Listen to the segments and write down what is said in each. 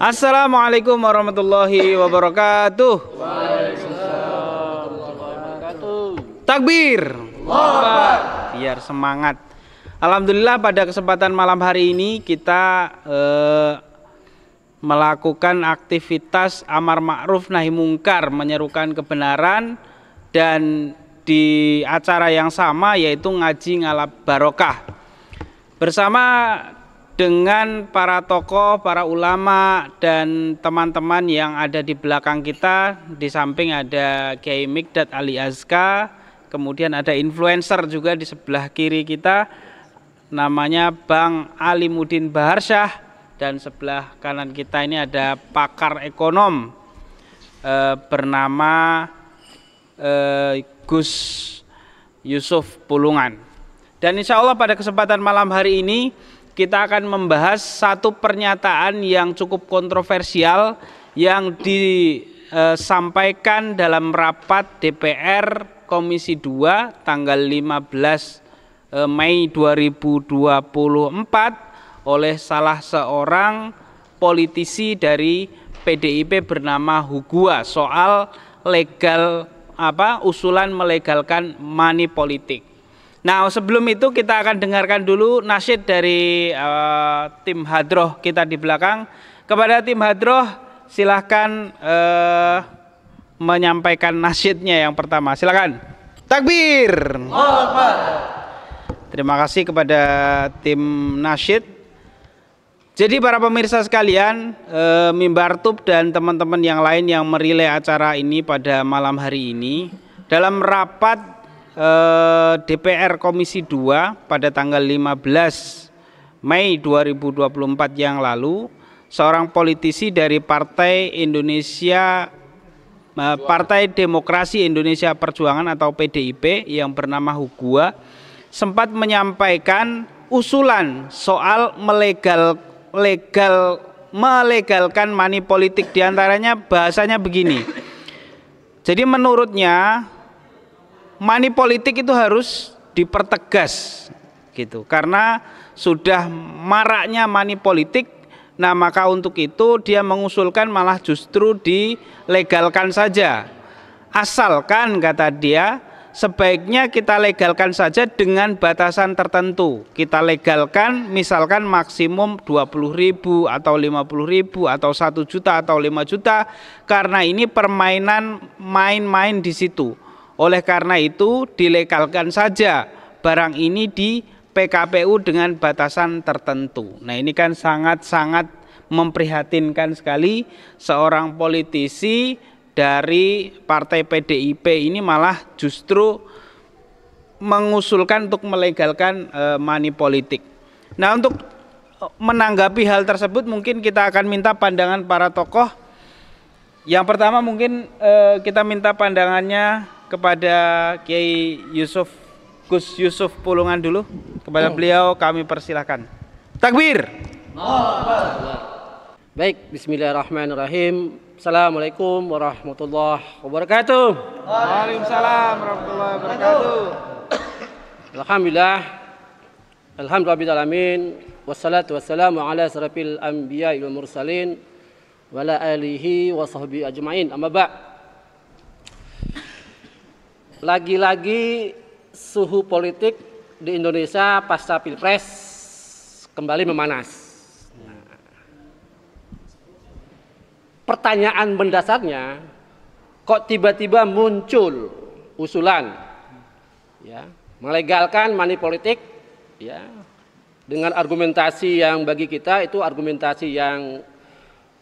Assalamualaikum warahmatullahi wabarakatuh. Takbir. Biar semangat. Alhamdulillah pada kesempatan malam hari ini kita eh, melakukan aktivitas amar ma'ruf nahi mungkar menyerukan kebenaran dan di acara yang sama yaitu ngaji ngalap barokah bersama dengan para tokoh, para ulama dan teman-teman yang ada di belakang kita. Di samping ada Kiai Mikdad Ali Azka, kemudian ada influencer juga di sebelah kiri kita namanya Bang Ali Mudin Baharsyah dan sebelah kanan kita ini ada pakar ekonom eh, bernama eh, Gus Yusuf Pulungan. Dan insya Allah pada kesempatan malam hari ini kita akan membahas satu pernyataan yang cukup kontroversial yang disampaikan dalam rapat DPR Komisi 2 tanggal 15 e, Mei 2024 oleh salah seorang politisi dari PDIP bernama Hugua soal legal apa usulan melegalkan money politik. Nah, sebelum itu kita akan dengarkan dulu nasyid dari uh, tim Hadroh kita di belakang. Kepada tim Hadroh, silahkan uh, eh, menyampaikan nasyidnya yang pertama. Silakan. Takbir. Terima kasih kepada tim nasyid. Jadi para pemirsa sekalian, uh, Mimbar Tub dan teman-teman yang lain yang merilai acara ini pada malam hari ini dalam rapat eh, DPR Komisi 2 pada tanggal 15 Mei 2024 yang lalu seorang politisi dari Partai Indonesia eh, Partai Demokrasi Indonesia Perjuangan atau PDIP yang bernama Hugua sempat menyampaikan usulan soal melegal legal melegalkan money politik diantaranya bahasanya begini. Jadi menurutnya money politik itu harus dipertegas gitu karena sudah maraknya money politik nah maka untuk itu dia mengusulkan malah justru dilegalkan saja asalkan kata dia sebaiknya kita legalkan saja dengan batasan tertentu kita legalkan misalkan maksimum puluh ribu atau puluh ribu atau satu juta atau 5 juta karena ini permainan main-main di situ oleh karena itu dilegalkan saja barang ini di PKPU dengan batasan tertentu. Nah, ini kan sangat-sangat memprihatinkan sekali seorang politisi dari partai PDIP ini malah justru mengusulkan untuk melegalkan e, money politik. Nah, untuk eh, menanggapi hal tersebut mungkin kita akan minta pandangan para tokoh. Yang pertama mungkin e, kita minta pandangannya kepada Kiai Yusuf Gus Yusuf Pulungan dulu. Kepada oh. beliau kami persilahkan. Takbir. Baik, bismillahirrahmanirrahim. Assalamualaikum warahmatullahi wabarakatuh. Waalaikumsalam warahmatullahi wabarakatuh. Alhamdulillah. Alhamdulillah Wassalatu wassalamu ala sarapil anbiya ilmu mursalin Wala alihi wa sahbihi ajmain. Amma ba'. Lagi-lagi suhu politik di Indonesia pasca Pilpres kembali memanas. Nah, pertanyaan mendasarnya kok tiba-tiba muncul usulan ya, melegalkan money politik ya dengan argumentasi yang bagi kita itu argumentasi yang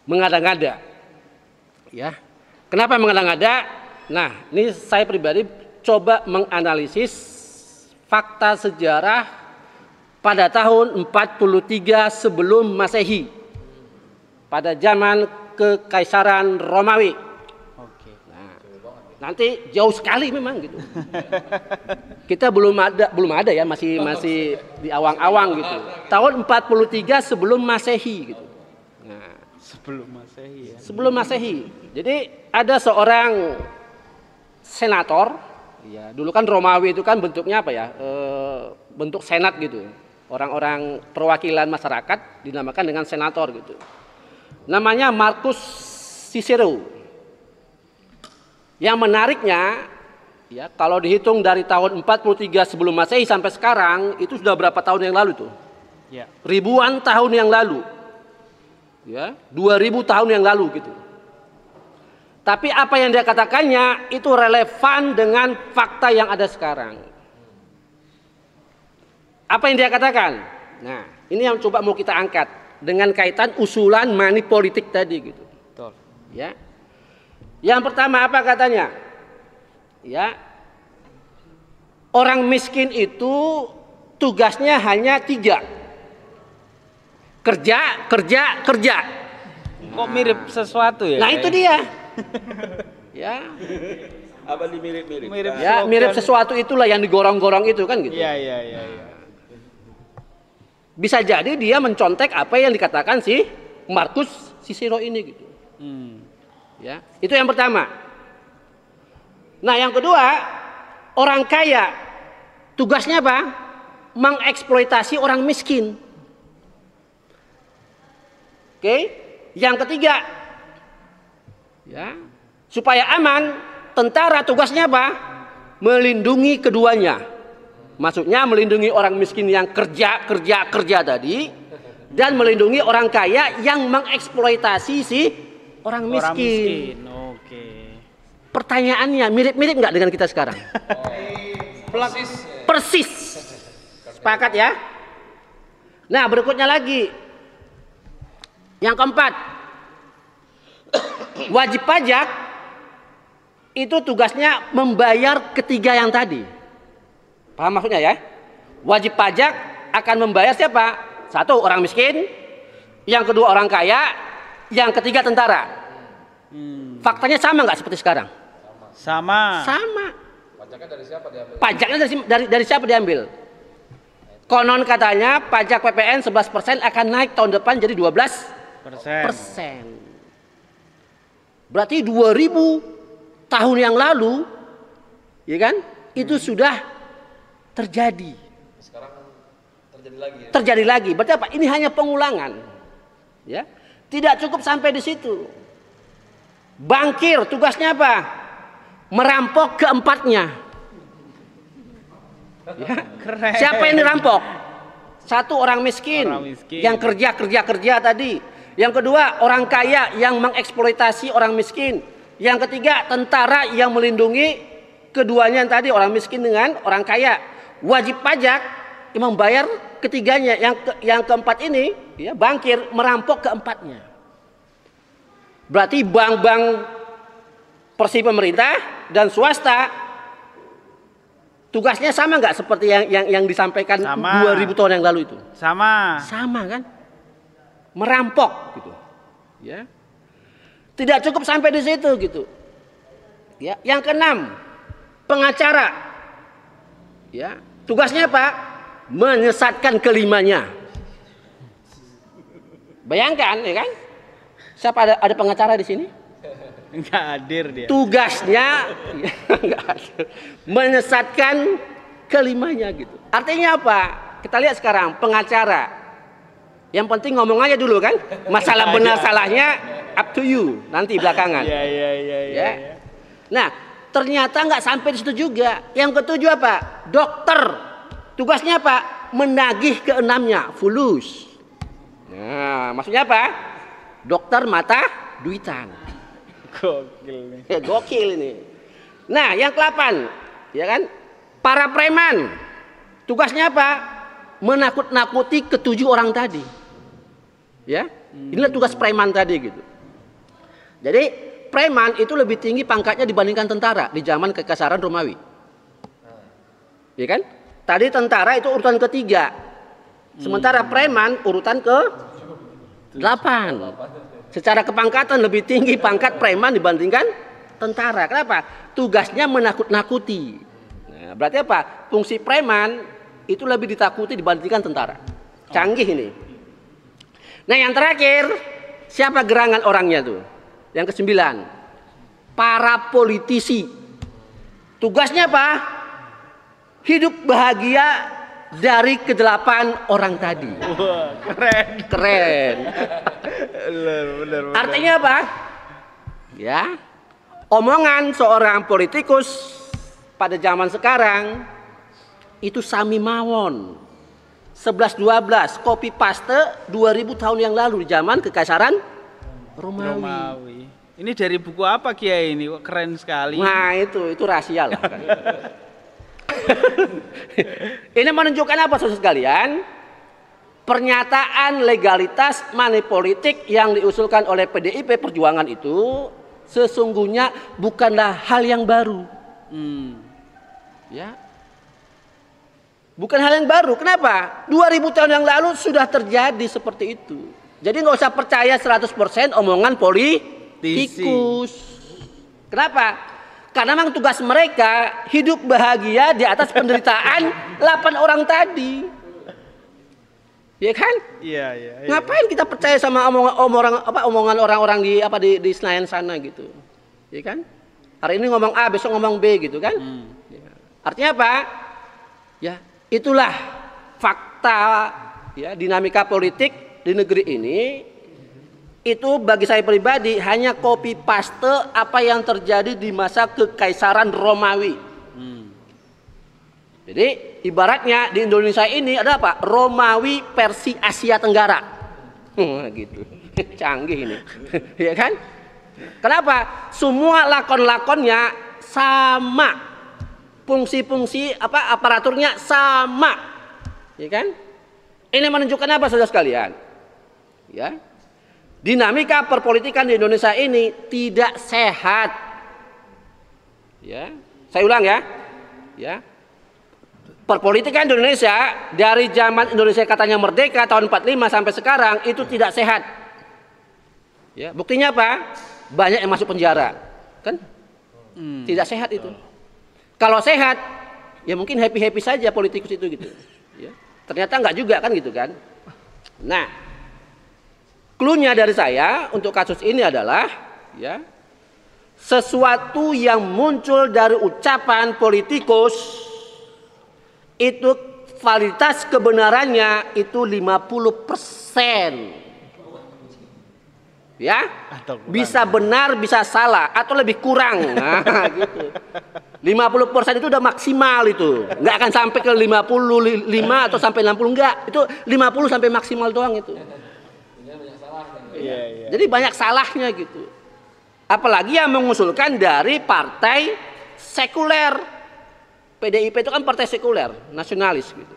mengada-ngada. Ya. Kenapa mengada-ngada? Nah, ini saya pribadi coba menganalisis fakta sejarah pada tahun 43 sebelum Masehi. Pada zaman kekaisaran Romawi. Nah, nanti jauh sekali memang gitu. Kita belum ada belum ada ya masih masih di awang-awang gitu. Tahun 43 sebelum Masehi gitu. Nah, sebelum Masehi ya. Sebelum Masehi. Jadi ada seorang senator Iya, dulu kan Romawi itu kan bentuknya apa ya? E, bentuk senat gitu. Orang-orang perwakilan masyarakat dinamakan dengan senator gitu. Namanya Marcus Cicero. Yang menariknya ya kalau dihitung dari tahun 43 sebelum Masehi sampai sekarang itu sudah berapa tahun yang lalu tuh? Ya. Ribuan tahun yang lalu. Ya, 2000 tahun yang lalu gitu. Tapi apa yang dia katakannya itu relevan dengan fakta yang ada sekarang. Apa yang dia katakan? Nah, ini yang coba mau kita angkat dengan kaitan usulan money politik tadi gitu. Betul. Ya. Yang pertama apa katanya? Ya. Orang miskin itu tugasnya hanya tiga. Kerja, kerja, kerja. Kok mirip sesuatu ya? Nah, itu dia. ya. Apa mirip-mirip? Mirip ya, mirip sesuatu itulah yang digorong-gorong itu kan gitu. Iya, iya, iya, iya. Bisa jadi dia mencontek apa yang dikatakan si Markus Sisiro ini gitu. Hmm. Ya, itu yang pertama. Nah, yang kedua, orang kaya tugasnya apa? Mengeksploitasi orang miskin. Oke. Okay? Yang ketiga, Ya. Supaya aman, tentara tugasnya apa? Melindungi keduanya. Maksudnya melindungi orang miskin yang kerja, kerja, kerja tadi dan melindungi orang kaya yang mengeksploitasi si orang miskin. Orang miskin. Okay. Pertanyaannya mirip-mirip nggak dengan kita sekarang? Persis. Persis. Sepakat ya? Nah, berikutnya lagi. Yang keempat, Wajib pajak itu tugasnya membayar ketiga yang tadi. Paham maksudnya ya? Wajib pajak akan membayar siapa? Satu orang miskin, yang kedua orang kaya, yang ketiga tentara. Faktanya sama nggak seperti sekarang? Sama. Sama. Pajaknya dari siapa diambil? Pajaknya dari dari, dari siapa diambil? Konon katanya pajak PPN 11% akan naik tahun depan jadi 12 persen. persen. Berarti 2000 tahun yang lalu, ya kan? Itu hmm. sudah terjadi. Sekarang kan terjadi lagi. Ya? Terjadi lagi. Berarti apa? Ini hanya pengulangan. Ya. Tidak cukup sampai di situ. Bangkir tugasnya apa? Merampok keempatnya. Ya, Keren. Siapa yang dirampok? Satu orang miskin, orang miskin. yang kerja kerja kerja tadi yang kedua, orang kaya yang mengeksploitasi orang miskin. Yang ketiga, tentara yang melindungi keduanya yang tadi orang miskin dengan orang kaya. Wajib pajak yang membayar ketiganya. Yang ke, yang keempat ini ya bangkir merampok keempatnya. Berarti bank-bank persi pemerintah dan swasta tugasnya sama nggak seperti yang yang yang disampaikan sama. 2000 tahun yang lalu itu? Sama. Sama kan? merampok gitu. Ya. Tidak cukup sampai di situ gitu. Ya, yang keenam, pengacara. Ya, tugasnya apa? Menyesatkan kelimanya. Bayangkan ya kan? Siapa ada ada pengacara di sini? Enggak hadir dia. Tugasnya ya, hadir. Menyesatkan kelimanya gitu. Artinya apa? Kita lihat sekarang pengacara yang penting ngomong aja dulu kan. Masalah iya, iya. benar salahnya up to you nanti belakangan. Iya iya iya iya, ya. iya. Nah, ternyata nggak sampai di situ juga. Yang ketujuh apa? Dokter. Tugasnya apa? Menagih keenamnya, fulus. Nah, maksudnya apa? Dokter mata duitan. Gokil nih. Gokil ini. Nah, yang kelapan, ya kan? Para preman. Tugasnya apa? Menakut-nakuti ketujuh orang tadi. Ya, inilah hmm. tugas preman tadi gitu. Jadi preman itu lebih tinggi pangkatnya dibandingkan tentara di zaman kekasaran Romawi. Hmm. Ya kan? Tadi tentara itu urutan ketiga. Sementara hmm. preman urutan ke delapan. Secara kepangkatan lebih tinggi pangkat preman dibandingkan tentara. Kenapa? Tugasnya menakut-nakuti. Nah, berarti apa? Fungsi preman itu lebih ditakuti dibandingkan tentara. Canggih ini. Nah yang terakhir, siapa gerangan orangnya tuh? Yang kesembilan, para politisi. Tugasnya apa? Hidup bahagia dari kedelapan orang tadi. keren. Keren. Artinya apa? Ya, omongan seorang politikus pada zaman sekarang itu sami mawon. 11-12 copy paste 2000 tahun yang lalu di zaman kekaisaran Romawi. Romawi. Ini dari buku apa Kiai ini? Keren sekali. Nah, itu itu rahasia lah. ini menunjukkan apa saudara sekalian? Pernyataan legalitas politik yang diusulkan oleh PDIP Perjuangan itu sesungguhnya bukanlah hal yang baru. Hmm. Ya, Bukan hal yang baru. Kenapa? 2000 tahun yang lalu sudah terjadi seperti itu. Jadi nggak usah percaya 100% omongan politikus. Kenapa? Karena memang tugas mereka hidup bahagia di atas penderitaan 8 orang tadi. Ya kan? Iya, iya. iya. Ngapain kita percaya sama omongan om orang apa omongan orang-orang di apa di, di Senayan sana gitu. Ya kan? Hari ini ngomong A, besok ngomong B gitu kan? Hmm. Artinya apa? Ya, Itulah fakta ya dinamika politik di negeri ini itu bagi saya pribadi hanya copy paste apa yang terjadi di masa kekaisaran Romawi. Hmm. Jadi ibaratnya di Indonesia ini ada apa? Romawi versi Asia Tenggara. Hmm, gitu. Canggih ini. ya kan? Kenapa? Semua lakon-lakonnya sama fungsi-fungsi apa aparaturnya sama. Ya kan? Ini menunjukkan apa Saudara sekalian? Ya. Dinamika perpolitikan di Indonesia ini tidak sehat. Ya. Saya ulang ya. Ya. Perpolitikan di Indonesia dari zaman Indonesia katanya merdeka tahun 45 sampai sekarang itu tidak sehat. Ya, buktinya apa? Banyak yang masuk penjara, kan? Hmm. Tidak sehat itu. Kalau sehat, ya mungkin happy-happy saja politikus itu gitu. Ya. Ternyata nggak juga kan gitu kan. Nah, klunya dari saya untuk kasus ini adalah ya sesuatu yang muncul dari ucapan politikus itu validitas kebenarannya itu 50 persen ya bisa benar bisa salah atau lebih kurang nah, gitu 50% itu udah maksimal itu. Nggak akan sampai ke 55 atau sampai 60 enggak. Itu 50 sampai maksimal doang itu. Iya, iya. Jadi banyak salahnya gitu. Apalagi yang mengusulkan dari partai sekuler. PDIP itu kan partai sekuler, nasionalis gitu.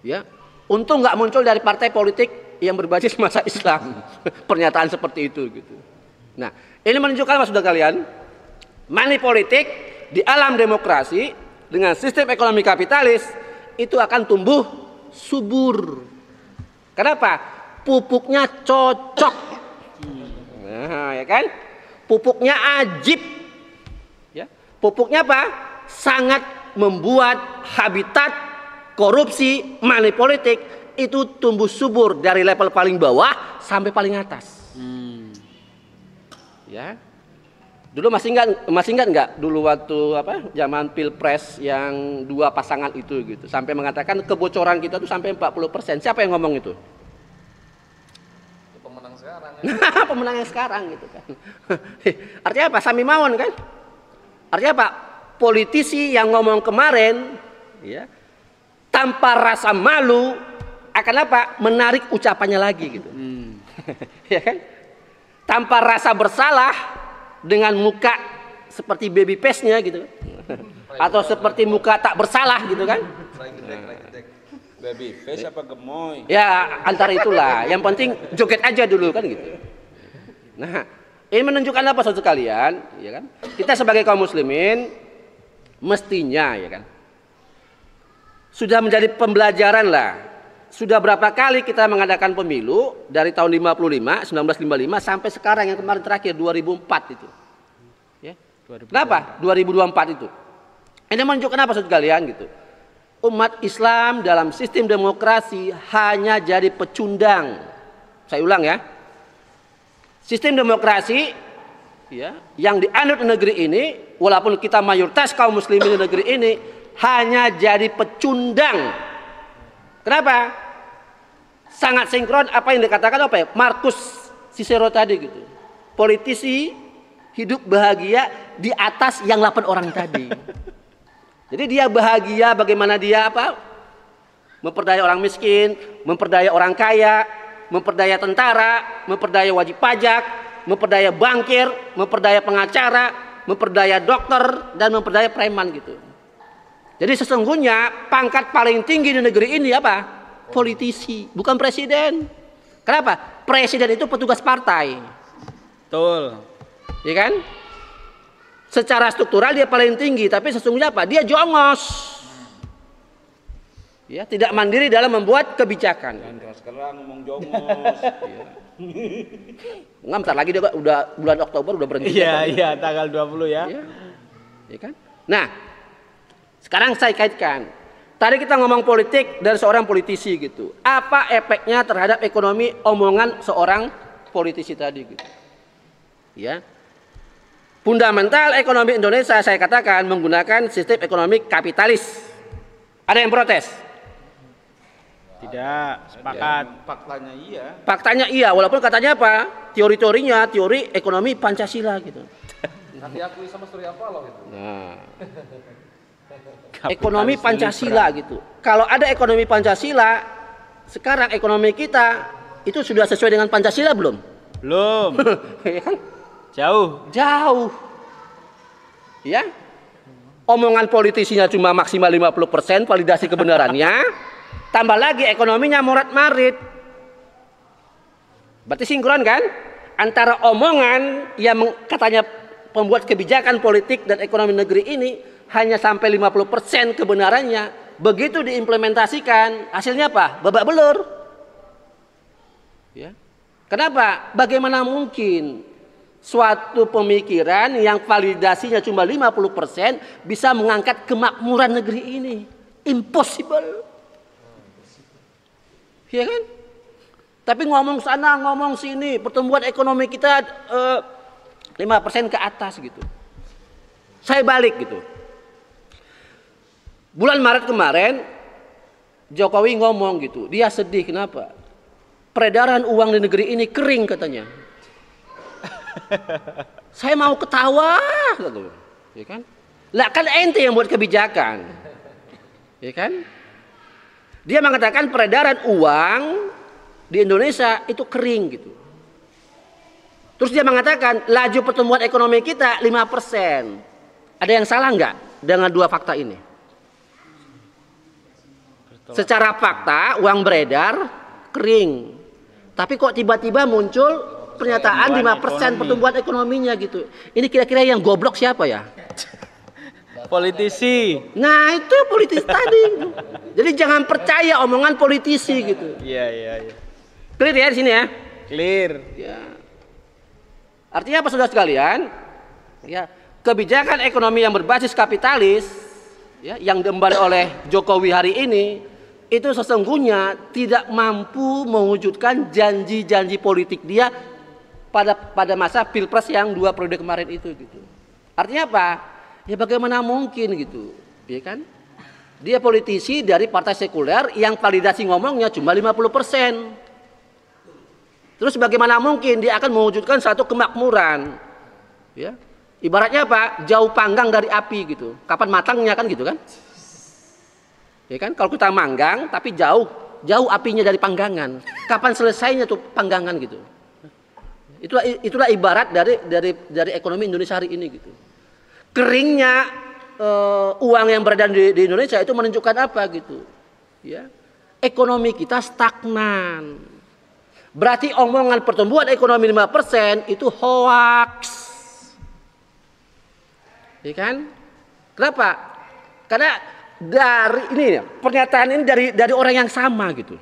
Ya. Untung nggak muncul dari partai politik yang berbasis masa Islam. Pernyataan seperti itu gitu. Nah, ini menunjukkan sudah kalian money politik di alam demokrasi dengan sistem ekonomi kapitalis itu akan tumbuh subur. Kenapa? Pupuknya cocok. Nah, ya kan? Pupuknya ajib. Ya. Pupuknya apa? Sangat membuat habitat korupsi, money politik itu tumbuh subur dari level paling bawah sampai paling atas. Hmm. Ya. Dulu masih ingat masih ingat nggak dulu waktu apa zaman pilpres yang dua pasangan itu gitu sampai mengatakan kebocoran kita tuh sampai 40 persen. Siapa yang ngomong itu? pemenang sekarang. Ya. pemenang yang sekarang gitu kan. Artinya apa? Sami Mawon kan? Artinya apa? Politisi yang ngomong kemarin ya tanpa rasa malu akan apa? Menarik ucapannya lagi gitu. Hmm. ya kan? Tanpa rasa bersalah dengan muka seperti baby face-nya gitu atau seperti muka tak bersalah gitu kan baby face apa gemoy ya antara itulah yang penting joget aja dulu kan gitu nah ini menunjukkan apa saudara kalian ya kan kita sebagai kaum muslimin mestinya ya kan sudah menjadi pembelajaran lah sudah berapa kali kita mengadakan pemilu dari tahun 55, 1955 sampai sekarang yang kemarin terakhir 2004 itu. Ya. 2004. Kenapa? 2024 itu. Ini menunjukkan apa saudara kalian gitu. Umat Islam dalam sistem demokrasi hanya jadi pecundang. Saya ulang ya. Sistem demokrasi ya, yang dianut di negeri ini walaupun kita mayoritas kaum muslimin di negeri ini hanya jadi pecundang. Kenapa? sangat sinkron apa yang dikatakan apa ya? Markus Cicero tadi gitu. Politisi hidup bahagia di atas yang 8 orang tadi. Jadi dia bahagia bagaimana dia apa? Memperdaya orang miskin, memperdaya orang kaya, memperdaya tentara, memperdaya wajib pajak, memperdaya bankir, memperdaya pengacara, memperdaya dokter dan memperdaya preman gitu. Jadi sesungguhnya pangkat paling tinggi di negeri ini apa? politisi, bukan presiden. Kenapa? Presiden itu petugas partai. Betul. Ya kan? Secara struktural dia paling tinggi, tapi sesungguhnya apa? Dia jongos. Ya, tidak mandiri dalam membuat kebijakan. Sekarang ngomong jongos. Enggak iya. bentar lagi dia udah bulan Oktober udah berhenti. Iya, iya, tanggal 20 ya. Iya ya kan? Nah, sekarang saya kaitkan Tadi kita ngomong politik dari seorang politisi gitu. Apa efeknya terhadap ekonomi omongan seorang politisi tadi gitu. Ya. Fundamental ekonomi Indonesia saya katakan menggunakan sistem ekonomi kapitalis. Ada yang protes? Tidak, sepakat. Ya, faktanya iya. Faktanya iya, walaupun katanya apa? Teori-teorinya, teori ekonomi Pancasila gitu. Nanti aku sama Surya Paloh itu. Nah. ekonomi Pancasila liberal. gitu. Kalau ada ekonomi Pancasila, sekarang ekonomi kita itu sudah sesuai dengan Pancasila belum? Belum. Ya kan? Jauh. Jauh. Ya? Omongan politisinya cuma maksimal 50% validasi kebenarannya. Tambah lagi ekonominya murat marit Berarti sinkron kan? Antara omongan yang katanya pembuat kebijakan politik dan ekonomi negeri ini hanya sampai 50% kebenarannya. Begitu diimplementasikan, hasilnya apa? Babak belur. Ya. Kenapa? Bagaimana mungkin suatu pemikiran yang validasinya cuma 50% bisa mengangkat kemakmuran negeri ini? Impossible. Ya kan? Tapi ngomong sana, ngomong sini, pertumbuhan ekonomi kita eh, 5% ke atas gitu. Saya balik gitu. Bulan Maret kemarin Jokowi ngomong gitu, dia sedih kenapa? Peredaran uang di negeri ini kering katanya. Saya mau ketawa, gitu Ya kan? Lah kan ente yang buat kebijakan. Ya kan? Dia mengatakan peredaran uang di Indonesia itu kering gitu. Terus dia mengatakan laju pertumbuhan ekonomi kita 5%. Ada yang salah nggak dengan dua fakta ini? Secara fakta uang beredar kering. Tapi kok tiba-tiba muncul pernyataan 5% ekonomi. pertumbuhan ekonominya gitu. Ini kira-kira yang goblok siapa ya? Politisi. Nah, itu politisi tadi. Jadi jangan percaya omongan politisi gitu. Iya, iya, iya. Clear ya di sini ya? Clear. Ya. Artinya apa Saudara sekalian? Ya, kebijakan ekonomi yang berbasis kapitalis ya yang diemban oleh Jokowi hari ini itu sesungguhnya tidak mampu mewujudkan janji-janji politik dia pada pada masa pilpres yang dua periode kemarin itu gitu. Artinya apa? Ya bagaimana mungkin gitu, ya kan? Dia politisi dari partai sekuler yang validasi ngomongnya cuma 50%. Terus bagaimana mungkin dia akan mewujudkan satu kemakmuran? Ya. Ibaratnya apa? Jauh panggang dari api gitu. Kapan matangnya kan gitu kan? Ya kan kalau kita manggang tapi jauh jauh apinya dari panggangan. Kapan selesainya tuh panggangan gitu. Itulah itulah ibarat dari dari dari ekonomi Indonesia hari ini gitu. Keringnya uh, uang yang beredar di, di Indonesia itu menunjukkan apa gitu. Ya. Ekonomi kita stagnan. Berarti omongan pertumbuhan ekonomi 5% itu hoax. Ya kan? Kenapa? Karena dari ini pernyataan ini dari dari orang yang sama gitu.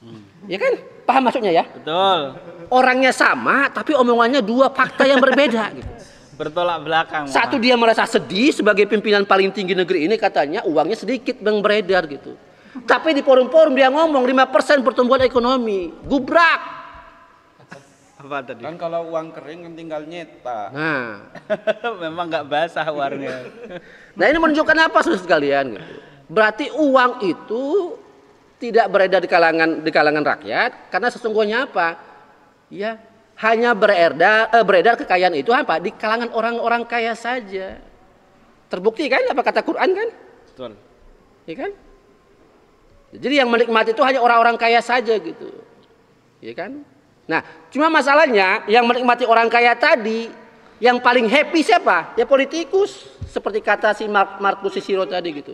Hmm. Ya kan? Paham maksudnya ya? Betul. Orangnya sama tapi omongannya dua fakta yang berbeda gitu. Bertolak belakang. Satu dia merasa sedih sebagai pimpinan paling tinggi negeri ini katanya uangnya sedikit bang beredar gitu. Tapi di forum-forum dia ngomong 5% pertumbuhan ekonomi. Gubrak. Apa tadi? Kan kalau uang kering kan tinggal nyetak. Nah. Memang nggak basah warnanya. Nah ini menunjukkan apa saudara sekalian? Gitu. Berarti uang itu tidak beredar di kalangan di kalangan rakyat karena sesungguhnya apa? Ya hanya beredar eh, beredar kekayaan itu apa? Di kalangan orang-orang kaya saja. Terbukti kan apa kata Quran kan? Betul. Ya kan? Jadi yang menikmati itu hanya orang-orang kaya saja gitu. Ya kan? Nah, cuma masalahnya yang menikmati orang kaya tadi yang paling happy siapa? Ya politikus seperti kata si Mark, Markus Sisiro tadi gitu.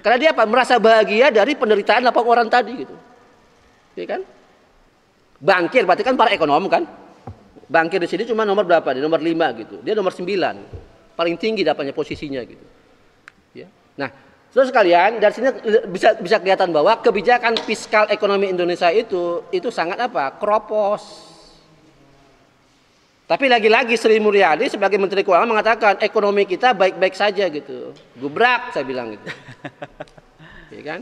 Karena dia apa? Merasa bahagia dari penderitaan lapang orang tadi gitu. Ya kan? Bangkir berarti kan para ekonom kan? Bangkir di sini cuma nomor berapa? Di nomor 5 gitu. Dia nomor 9 gitu. Paling tinggi dapatnya posisinya gitu. Ya. Nah, Terus sekalian dari sini bisa bisa kelihatan bahwa kebijakan fiskal ekonomi Indonesia itu itu sangat apa? Kropos. Tapi lagi-lagi Sri Mulyani sebagai Menteri Keuangan mengatakan ekonomi kita baik-baik saja gitu. Gubrak saya bilang gitu. Iya kan?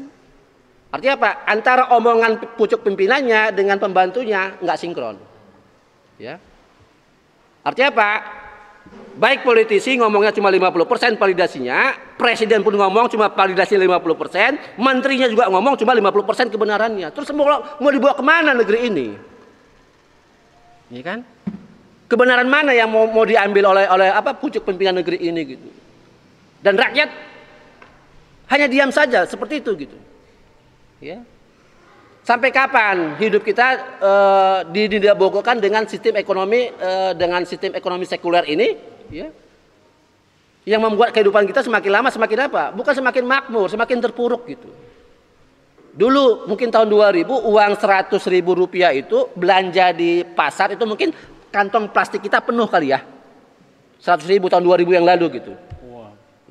Artinya apa? Antara omongan pucuk pimpinannya dengan pembantunya nggak sinkron. Ya. Artinya apa? Baik politisi ngomongnya cuma 50% validasinya, presiden pun ngomong cuma validasi 50%, menterinya juga ngomong cuma 50% kebenarannya. Terus mau, mau dibawa kemana negeri ini? Iya kan? Kebenaran mana yang mau, mau diambil oleh oleh apa pucuk pimpinan negeri ini gitu. Dan rakyat hanya diam saja seperti itu gitu. Ya. Sampai kapan hidup kita uh, eh, didabokokan dengan sistem ekonomi uh, dengan sistem ekonomi sekuler ini ya. Yang membuat kehidupan kita semakin lama semakin apa? Bukan semakin makmur, semakin terpuruk gitu. Dulu mungkin tahun 2000 uang 100 ribu rupiah itu belanja di pasar itu mungkin kantong plastik kita penuh kali ya. 100 ribu tahun 2000 yang lalu gitu.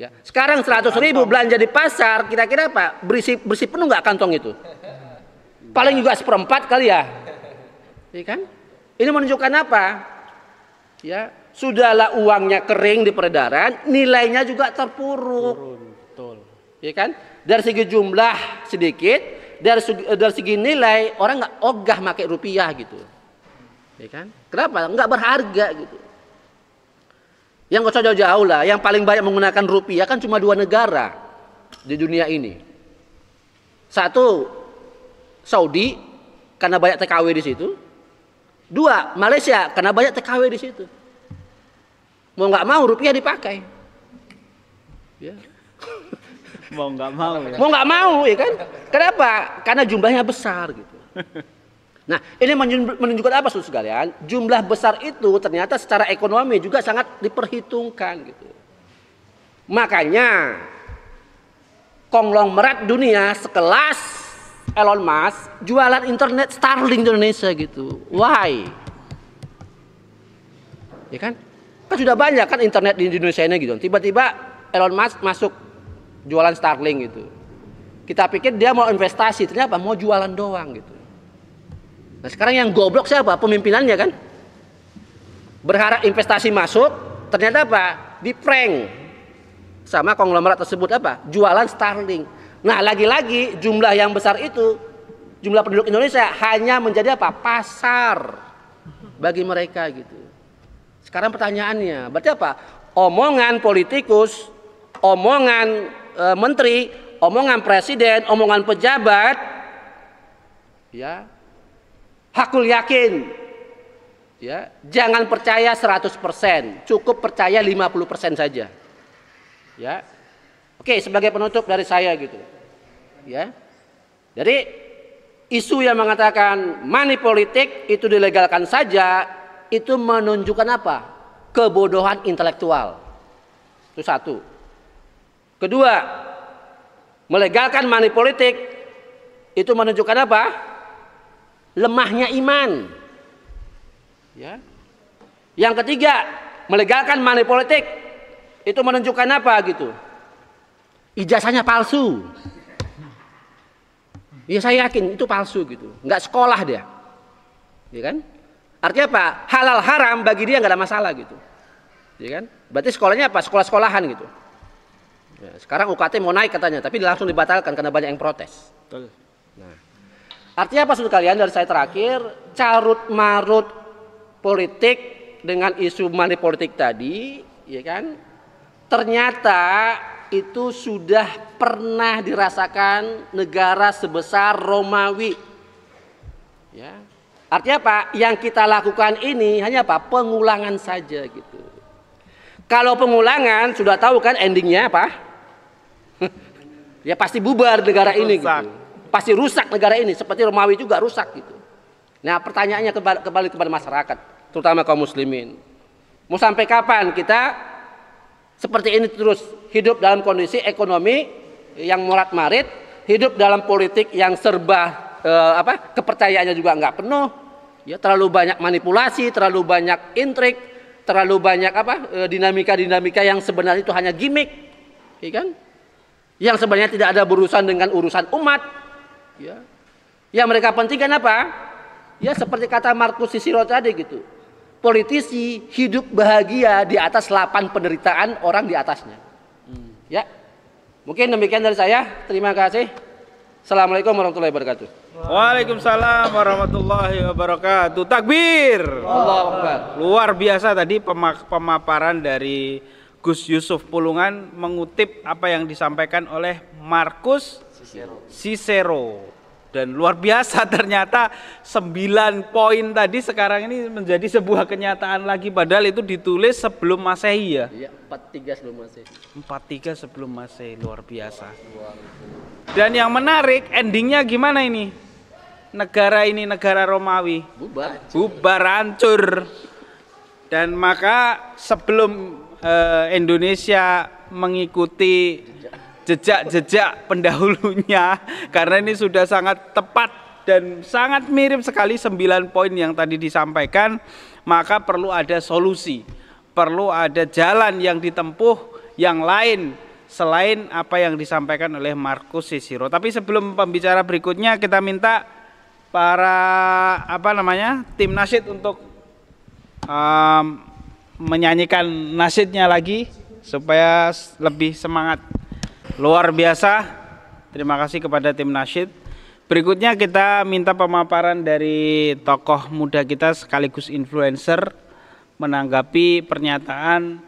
Ya. Sekarang 100 ribu belanja di pasar, kira-kira apa? Berisi, berisi penuh nggak kantong itu? Paling juga seperempat kali ya. Ya kan? Ini menunjukkan apa? Ya, sudahlah uangnya kering di peredaran, nilainya juga terpuruk. Turun, iya kan? Dari segi jumlah sedikit, dari segi, eh, dari segi nilai orang nggak ogah pakai rupiah gitu. Ya kan? Kenapa? Enggak berharga gitu. Yang nggak jauh-jauh lah, yang paling banyak menggunakan rupiah kan cuma dua negara di dunia ini. Satu Saudi karena banyak TKW di situ. Dua Malaysia karena banyak TKW di situ. Mau nggak mau rupiah dipakai. Ya. mau nggak mau ya. Mau nggak mau ya kan? Kenapa? Karena jumlahnya besar gitu. Nah, ini menunjukkan apa Saudara sekalian? Jumlah besar itu ternyata secara ekonomi juga sangat diperhitungkan gitu. Makanya konglomerat dunia sekelas Elon Musk jualan internet Starlink di Indonesia gitu. Why? Ya kan? Kan sudah banyak kan internet di Indonesia ini gitu. Tiba-tiba Elon Musk masuk jualan Starlink gitu. Kita pikir dia mau investasi, ternyata Mau jualan doang gitu. Nah, sekarang yang goblok siapa? Pemimpinannya kan? Berharap investasi masuk, ternyata apa? Di prank sama konglomerat tersebut apa? Jualan Starlink. Nah, lagi-lagi jumlah yang besar itu jumlah penduduk Indonesia hanya menjadi apa? pasar bagi mereka gitu. Sekarang pertanyaannya, berarti apa? Omongan politikus, omongan e, menteri, omongan presiden, omongan pejabat ya hakul yakin. Ya, jangan percaya 100%, cukup percaya 50% saja. Ya. Oke, sebagai penutup dari saya gitu. Ya. Jadi isu yang mengatakan money politik itu dilegalkan saja itu menunjukkan apa? Kebodohan intelektual. Itu satu. Kedua, melegalkan money politik itu menunjukkan apa? lemahnya iman. Ya. Yang ketiga, melegalkan money politik. Itu menunjukkan apa gitu? Ijazahnya palsu. Ya saya yakin itu palsu gitu. Enggak sekolah dia. Ya kan? Artinya apa? Halal haram bagi dia nggak ada masalah gitu. Ya kan? Berarti sekolahnya apa? Sekolah-sekolahan gitu. Ya, sekarang UKT mau naik katanya, tapi langsung dibatalkan karena banyak yang protes. Betul. Artinya apa sudut kalian dari saya terakhir, carut marut politik dengan isu politik tadi, ya kan? Ternyata itu sudah pernah dirasakan negara sebesar Romawi. Ya. Artinya apa? Yang kita lakukan ini hanya apa? Pengulangan saja gitu. Kalau pengulangan sudah tahu kan endingnya apa? ya pasti bubar negara ini gitu pasti rusak negara ini seperti Romawi juga rusak gitu. Nah, pertanyaannya kembali, kembali kepada masyarakat, terutama kaum muslimin. Mau sampai kapan kita seperti ini terus hidup dalam kondisi ekonomi yang morat-marit, hidup dalam politik yang serba eh, apa? kepercayaannya juga nggak penuh. Ya, terlalu banyak manipulasi, terlalu banyak intrik, terlalu banyak apa? Eh, dinamika-dinamika yang sebenarnya itu hanya gimmick. Ya Yang sebenarnya tidak ada berurusan dengan urusan umat, Ya. Yang mereka pentingkan apa? Ya seperti kata Markus Sisiro tadi gitu. Politisi hidup bahagia di atas lapan penderitaan orang di atasnya. Hmm. Ya. Mungkin demikian dari saya. Terima kasih. Assalamualaikum warahmatullahi wabarakatuh. Waalaikumsalam warahmatullahi wabarakatuh. Takbir. Allah Akbar. Luar biasa tadi pemaparan dari Gus Yusuf Pulungan mengutip apa yang disampaikan oleh Markus Cicero. Dan luar biasa ternyata 9 poin tadi sekarang ini menjadi sebuah kenyataan lagi padahal itu ditulis sebelum Masehi ya. Iya, 43 sebelum Masehi. 43 sebelum Masehi luar biasa. Dan yang menarik endingnya gimana ini? Negara ini negara Romawi. Bubar. Bubar hancur. Dan maka sebelum uh, Indonesia mengikuti jejak-jejak pendahulunya karena ini sudah sangat tepat dan sangat mirip sekali 9 poin yang tadi disampaikan maka perlu ada solusi perlu ada jalan yang ditempuh yang lain selain apa yang disampaikan oleh Markus Sisiro tapi sebelum pembicara berikutnya kita minta para apa namanya tim nasid untuk um, menyanyikan nasidnya lagi supaya lebih semangat Luar biasa. Terima kasih kepada tim Nasid. Berikutnya kita minta pemaparan dari tokoh muda kita sekaligus influencer menanggapi pernyataan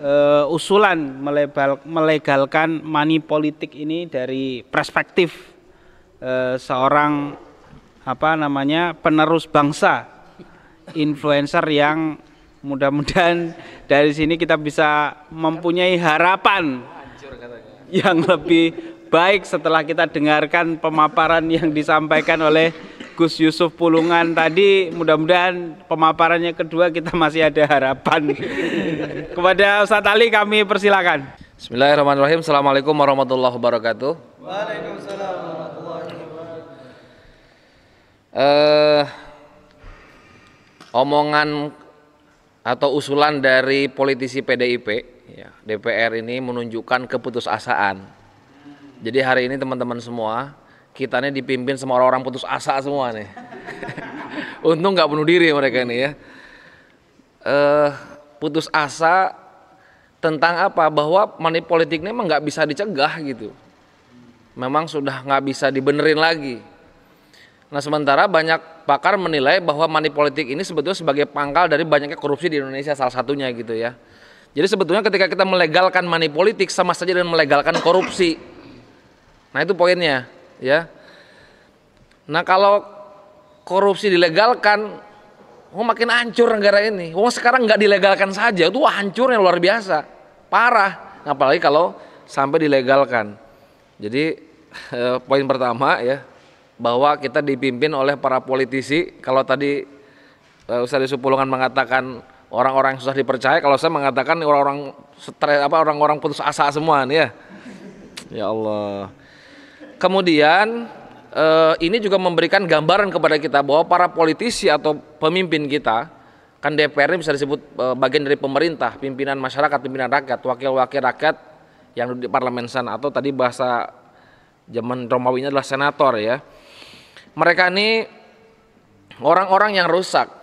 uh, usulan melebal, melegalkan money politik ini dari perspektif uh, seorang apa namanya penerus bangsa influencer yang mudah-mudahan dari sini kita bisa mempunyai harapan yang lebih baik setelah kita dengarkan pemaparan yang disampaikan oleh Gus Yusuf Pulungan tadi mudah-mudahan pemaparannya kedua kita masih ada harapan kepada Ustaz Ali kami persilakan Bismillahirrahmanirrahim Assalamualaikum warahmatullahi wabarakatuh Waalaikumsalam warahmatullahi wabarakatuh eh, uh, Omongan atau usulan dari politisi PDIP Ya, DPR ini menunjukkan keputusasaan. Jadi hari ini teman-teman semua, kita ini dipimpin sama orang-orang putus asa semua nih. Untung nggak bunuh diri mereka ini ya. Uh, putus asa tentang apa? Bahwa money politik ini emang nggak bisa dicegah gitu. Memang sudah nggak bisa dibenerin lagi. Nah sementara banyak pakar menilai bahwa money politik ini sebetulnya sebagai pangkal dari banyaknya korupsi di Indonesia salah satunya gitu ya. Jadi sebetulnya ketika kita melegalkan money politik sama saja dengan melegalkan korupsi. Nah itu poinnya, ya. Nah kalau korupsi dilegalkan, oh makin hancur negara ini. Oh sekarang nggak dilegalkan saja, itu hancurnya luar biasa, parah. Apalagi kalau sampai dilegalkan. Jadi eh, poin pertama ya bahwa kita dipimpin oleh para politisi. Kalau tadi eh, Ustadz Supulungan mengatakan orang-orang yang susah dipercaya kalau saya mengatakan orang-orang stres apa orang-orang putus asa semua nih ya. Ya Allah. Kemudian eh, ini juga memberikan gambaran kepada kita bahwa para politisi atau pemimpin kita kan DPR ini bisa disebut eh, bagian dari pemerintah, pimpinan masyarakat, pimpinan rakyat, wakil-wakil rakyat yang di parlemen sana atau tadi bahasa zaman Romawinya adalah senator ya. Mereka ini orang-orang yang rusak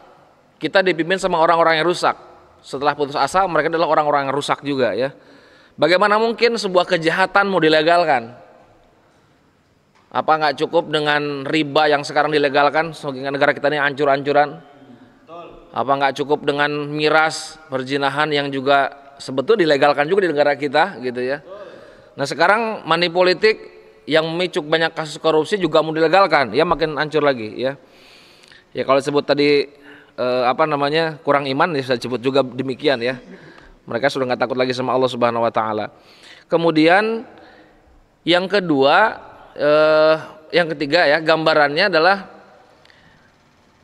kita dipimpin sama orang-orang yang rusak. Setelah putus asa, mereka adalah orang-orang yang rusak juga ya. Bagaimana mungkin sebuah kejahatan mau dilegalkan? Apa nggak cukup dengan riba yang sekarang dilegalkan? Sehingga negara kita ini ancur-ancuran. Apa nggak cukup dengan miras perjinahan yang juga sebetulnya dilegalkan juga di negara kita gitu ya. Nah sekarang money politik yang memicu banyak kasus korupsi juga mau dilegalkan, ya makin hancur lagi ya. Ya kalau disebut tadi eh, apa namanya kurang iman ya saya sebut juga demikian ya mereka sudah nggak takut lagi sama Allah Subhanahu Wa Taala kemudian yang kedua eh, yang ketiga ya gambarannya adalah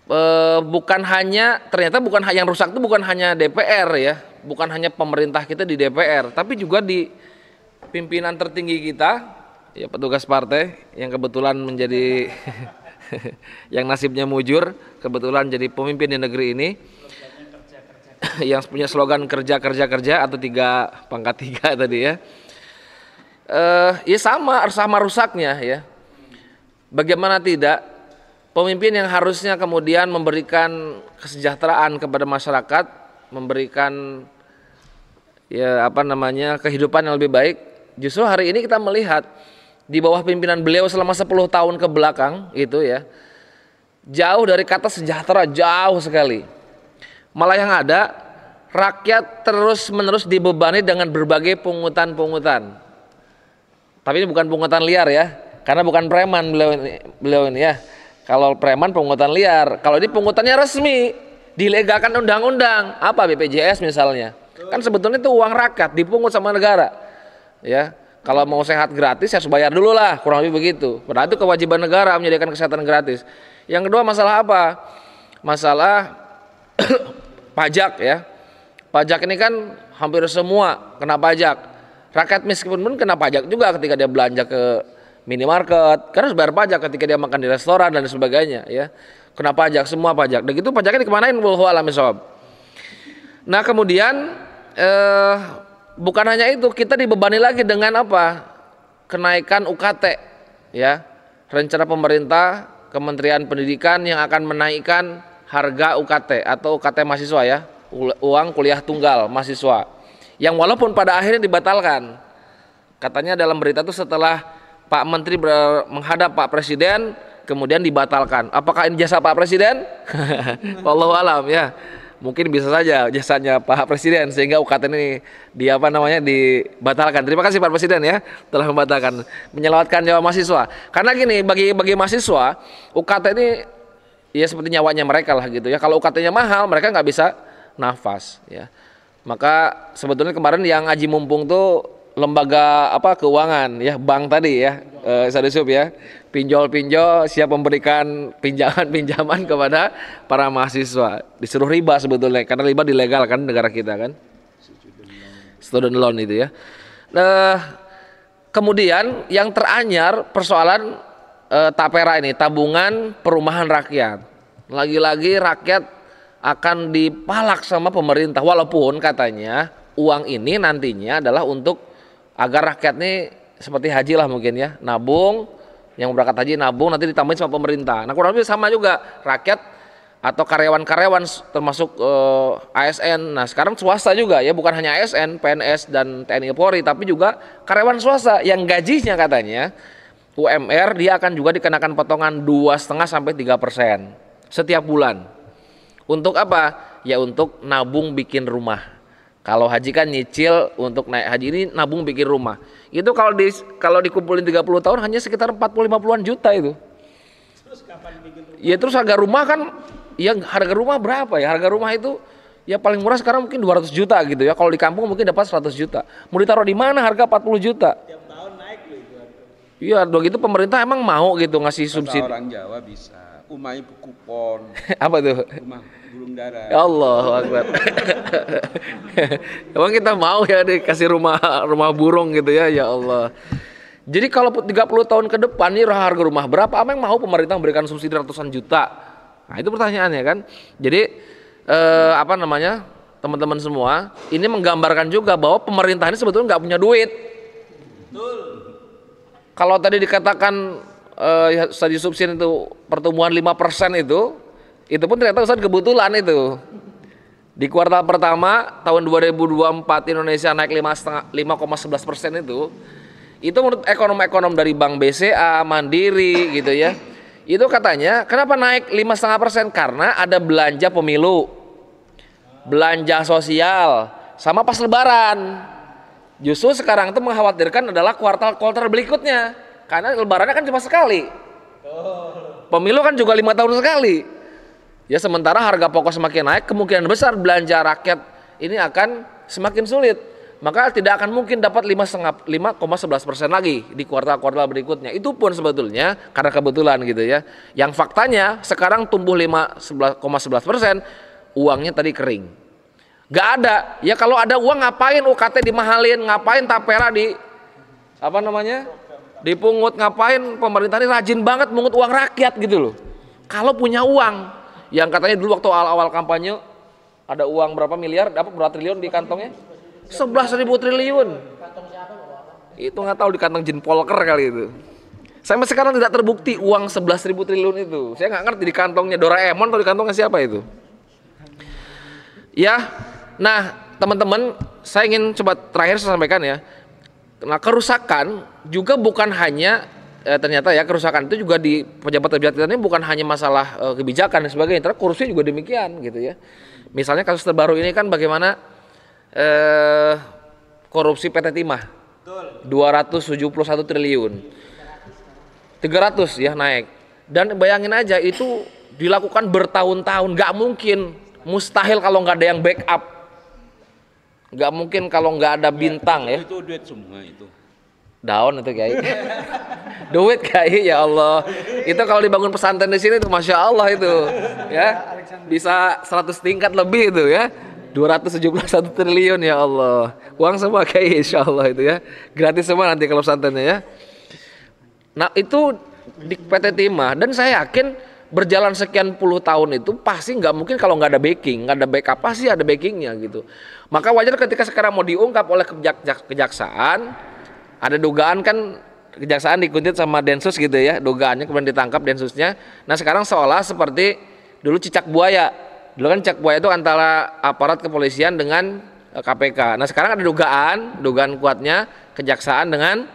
eh, bukan hanya ternyata bukan yang rusak itu bukan hanya DPR ya bukan hanya pemerintah kita di DPR tapi juga di pimpinan tertinggi kita ya petugas partai yang kebetulan menjadi yang nasibnya mujur kebetulan jadi pemimpin di negeri ini yang punya slogan kerja kerja kerja atau tiga pangkat tiga tadi ya eh ya sama sama rusaknya ya bagaimana tidak pemimpin yang harusnya kemudian memberikan kesejahteraan kepada masyarakat memberikan ya apa namanya kehidupan yang lebih baik justru hari ini kita melihat di bawah pimpinan beliau selama 10 tahun ke belakang itu ya. Jauh dari kata sejahtera, jauh sekali. Malah yang ada rakyat terus-menerus dibebani dengan berbagai pungutan-pungutan. Tapi ini bukan pungutan liar ya, karena bukan preman beliau ini, beliau ini ya. Kalau preman pungutan liar, kalau ini pungutannya resmi, dilegalkan undang-undang, apa BPJS misalnya. Kan sebetulnya itu uang rakyat dipungut sama negara. Ya kalau mau sehat gratis harus bayar dulu lah kurang lebih begitu padahal itu kewajiban negara menyediakan kesehatan gratis yang kedua masalah apa masalah pajak ya pajak ini kan hampir semua kena pajak rakyat miskin pun kena pajak juga ketika dia belanja ke minimarket karena harus bayar pajak ketika dia makan di restoran dan sebagainya ya kena pajak semua pajak dan gitu pajaknya dikemanain wallahu alam nah kemudian eh, bukan hanya itu, kita dibebani lagi dengan apa? Kenaikan UKT, ya. Rencana pemerintah Kementerian Pendidikan yang akan menaikkan harga UKT atau UKT mahasiswa ya, uang kuliah tunggal mahasiswa. Yang walaupun pada akhirnya dibatalkan. Katanya dalam berita itu setelah Pak Menteri menghadap Pak Presiden kemudian dibatalkan. Apakah ini jasa Pak Presiden? Wallahu alam ya mungkin bisa saja jasanya Pak Presiden sehingga UKT ini di apa namanya dibatalkan. Terima kasih Pak Presiden ya telah membatalkan menyelamatkan nyawa mahasiswa. Karena gini bagi bagi mahasiswa UKT ini ya seperti nyawanya mereka lah gitu ya. Kalau UKT-nya mahal mereka nggak bisa nafas ya. Maka sebetulnya kemarin yang aji mumpung tuh lembaga apa keuangan ya bank tadi ya eh, Sub ya pinjol-pinjol siap memberikan pinjaman-pinjaman kepada para mahasiswa disuruh riba sebetulnya karena riba dilegal kan negara kita kan student loan itu ya nah kemudian yang teranyar persoalan eh, tapera ini tabungan perumahan rakyat lagi-lagi rakyat akan dipalak sama pemerintah walaupun katanya uang ini nantinya adalah untuk agar rakyat ini seperti haji lah mungkin ya nabung yang berangkat haji nabung nanti ditambahin sama pemerintah nah kurang lebih sama juga rakyat atau karyawan-karyawan termasuk eh, ASN nah sekarang swasta juga ya bukan hanya ASN PNS dan TNI Polri tapi juga karyawan swasta yang gajinya katanya UMR dia akan juga dikenakan potongan dua setengah sampai tiga persen setiap bulan. Untuk apa? Ya untuk nabung bikin rumah. Kalau haji kan nyicil untuk naik haji ini nabung bikin rumah. Itu kalau di kalau dikumpulin 30 tahun hanya sekitar 40 50-an juta itu. Terus kapan bikin rumah? Ya terus harga rumah kan yang harga rumah berapa ya? Harga rumah itu ya paling murah sekarang mungkin 200 juta gitu ya. Kalau di kampung mungkin dapat 100 juta. Mau ditaruh di mana harga 40 juta? Tiap tahun naik loh itu. Iya, dong itu pemerintah emang mau gitu ngasih subsidi. Orang Jawa bisa umai bekupon. Apa tuh? Rumah burung darah Ya Allah Akbar. Emang kita mau ya dikasih rumah rumah burung gitu ya, ya Allah. Jadi kalau 30 tahun ke depan nih harga rumah berapa? Apa yang mau pemerintah memberikan subsidi ratusan juta? Nah, itu pertanyaannya kan. Jadi eh, apa namanya? Teman-teman semua, ini menggambarkan juga bahwa pemerintah ini sebetulnya nggak punya duit. Betul. Kalau tadi dikatakan eh, ya, Ustaz Yusuf Sin itu pertumbuhan 5% itu, itu pun ternyata Ustaz kebetulan itu. Di kuartal pertama tahun 2024 Indonesia naik 5,11 persen itu, itu menurut ekonom-ekonom dari Bank BCA, Mandiri gitu ya, itu katanya kenapa naik 5,5 persen karena ada belanja pemilu, belanja sosial, sama pas Lebaran. Justru sekarang itu mengkhawatirkan adalah kuartal-kuartal berikutnya karena lebarannya kan cuma sekali. Pemilu kan juga lima tahun sekali. Ya sementara harga pokok semakin naik, kemungkinan besar belanja rakyat ini akan semakin sulit. Maka tidak akan mungkin dapat 5,11 persen lagi di kuartal-kuartal berikutnya. Itu pun sebetulnya karena kebetulan gitu ya. Yang faktanya sekarang tumbuh 5,11 persen, uangnya tadi kering. Gak ada. Ya kalau ada uang ngapain UKT dimahalin, ngapain tapera di apa namanya? dipungut ngapain pemerintah ini rajin banget mungut uang rakyat gitu loh kalau punya uang yang katanya dulu waktu awal-awal kampanye ada uang berapa miliar dapat berapa triliun di kantongnya Sebelas ribu triliun itu nggak tahu di kantong Jin Polker kali itu Saya masih sekarang tidak terbukti uang sebelas ribu triliun itu saya nggak ngerti di kantongnya Doraemon atau di kantongnya siapa itu ya nah teman-teman saya ingin coba terakhir saya sampaikan ya Nah, kerusakan juga bukan hanya eh, ternyata ya kerusakan itu juga di pejabat pejabat ini bukan hanya masalah eh, kebijakan dan sebagainya, ternyata korupsi juga demikian gitu ya. Misalnya kasus terbaru ini kan bagaimana eh, korupsi PT Timah dua ratus tujuh puluh satu triliun tiga ratus ya naik dan bayangin aja itu dilakukan bertahun-tahun nggak mungkin mustahil kalau nggak ada yang backup nggak mungkin kalau nggak ada iya, bintang ya, itu, duit semua itu. Daun itu kayak. duit kayak ya Allah. Itu kalau dibangun pesantren di sini tuh masya Allah itu ya bisa 100 tingkat lebih itu ya. 271 triliun ya Allah. Uang semua kayak insya Allah itu ya. Gratis semua nanti kalau pesantrennya ya. Nah itu di PT Timah dan saya yakin berjalan sekian puluh tahun itu pasti nggak mungkin kalau nggak ada backing, nggak ada backup pasti ada backingnya gitu. Maka wajar ketika sekarang mau diungkap oleh kejaksaan, ada dugaan kan kejaksaan dikuntit sama Densus gitu ya, dugaannya kemudian ditangkap Densusnya. Nah sekarang seolah seperti dulu cicak buaya, dulu kan cicak buaya itu antara aparat kepolisian dengan KPK. E, nah sekarang ada dugaan, dugaan kuatnya kejaksaan dengan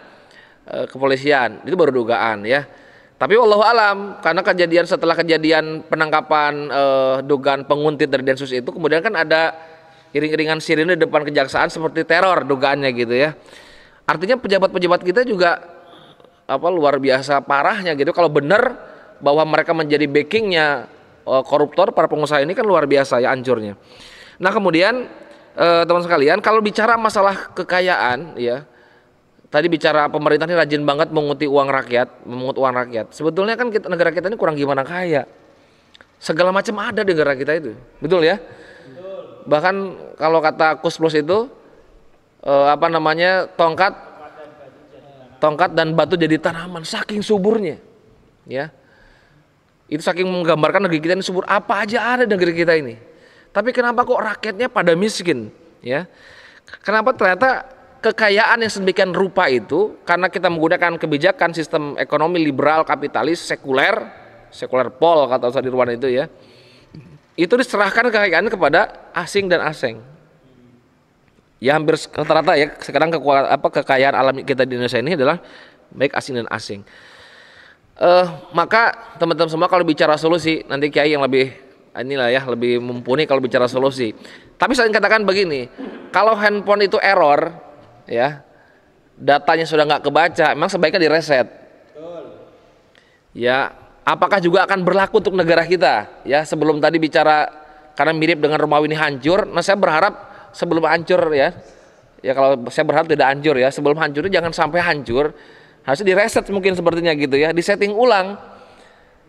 e, kepolisian, itu baru dugaan ya. Tapi wallahualam, alam karena kejadian setelah kejadian penangkapan eh, dugaan penguntit dari Densus itu kemudian kan ada iring-iringan sirine di depan kejaksaan seperti teror dugaannya gitu ya. Artinya pejabat-pejabat kita juga apa luar biasa parahnya gitu. Kalau benar bahwa mereka menjadi backingnya eh, koruptor para pengusaha ini kan luar biasa ya anjurnya. Nah kemudian eh, teman sekalian kalau bicara masalah kekayaan ya tadi bicara pemerintah ini rajin banget menguti uang rakyat, mengutip uang rakyat. Sebetulnya kan kita, negara kita ini kurang gimana kaya. Segala macam ada di negara kita itu. Betul ya? Betul. Bahkan kalau kata Plus itu eh, apa namanya? tongkat tongkat dan batu jadi tanaman saking suburnya. Ya. Itu saking menggambarkan negeri kita ini subur apa aja ada di negeri kita ini. Tapi kenapa kok rakyatnya pada miskin, ya? Kenapa ternyata kekayaan yang sedemikian rupa itu karena kita menggunakan kebijakan sistem ekonomi liberal kapitalis sekuler sekuler pol kata Ustaz Irwan itu ya itu diserahkan kekayaan kepada asing dan asing ya hampir rata-rata ya sekarang ke, apa kekayaan alami kita di Indonesia ini adalah baik asing dan asing uh, maka teman-teman semua kalau bicara solusi nanti kiai yang lebih inilah ya lebih mumpuni kalau bicara solusi tapi saya katakan begini kalau handphone itu error ya datanya sudah nggak kebaca, memang sebaiknya direset. Ya, apakah juga akan berlaku untuk negara kita? Ya, sebelum tadi bicara karena mirip dengan Romawi ini hancur, nah saya berharap sebelum hancur ya, ya kalau saya berharap tidak hancur ya, sebelum hancur jangan sampai hancur, Harus direset mungkin sepertinya gitu ya, disetting ulang.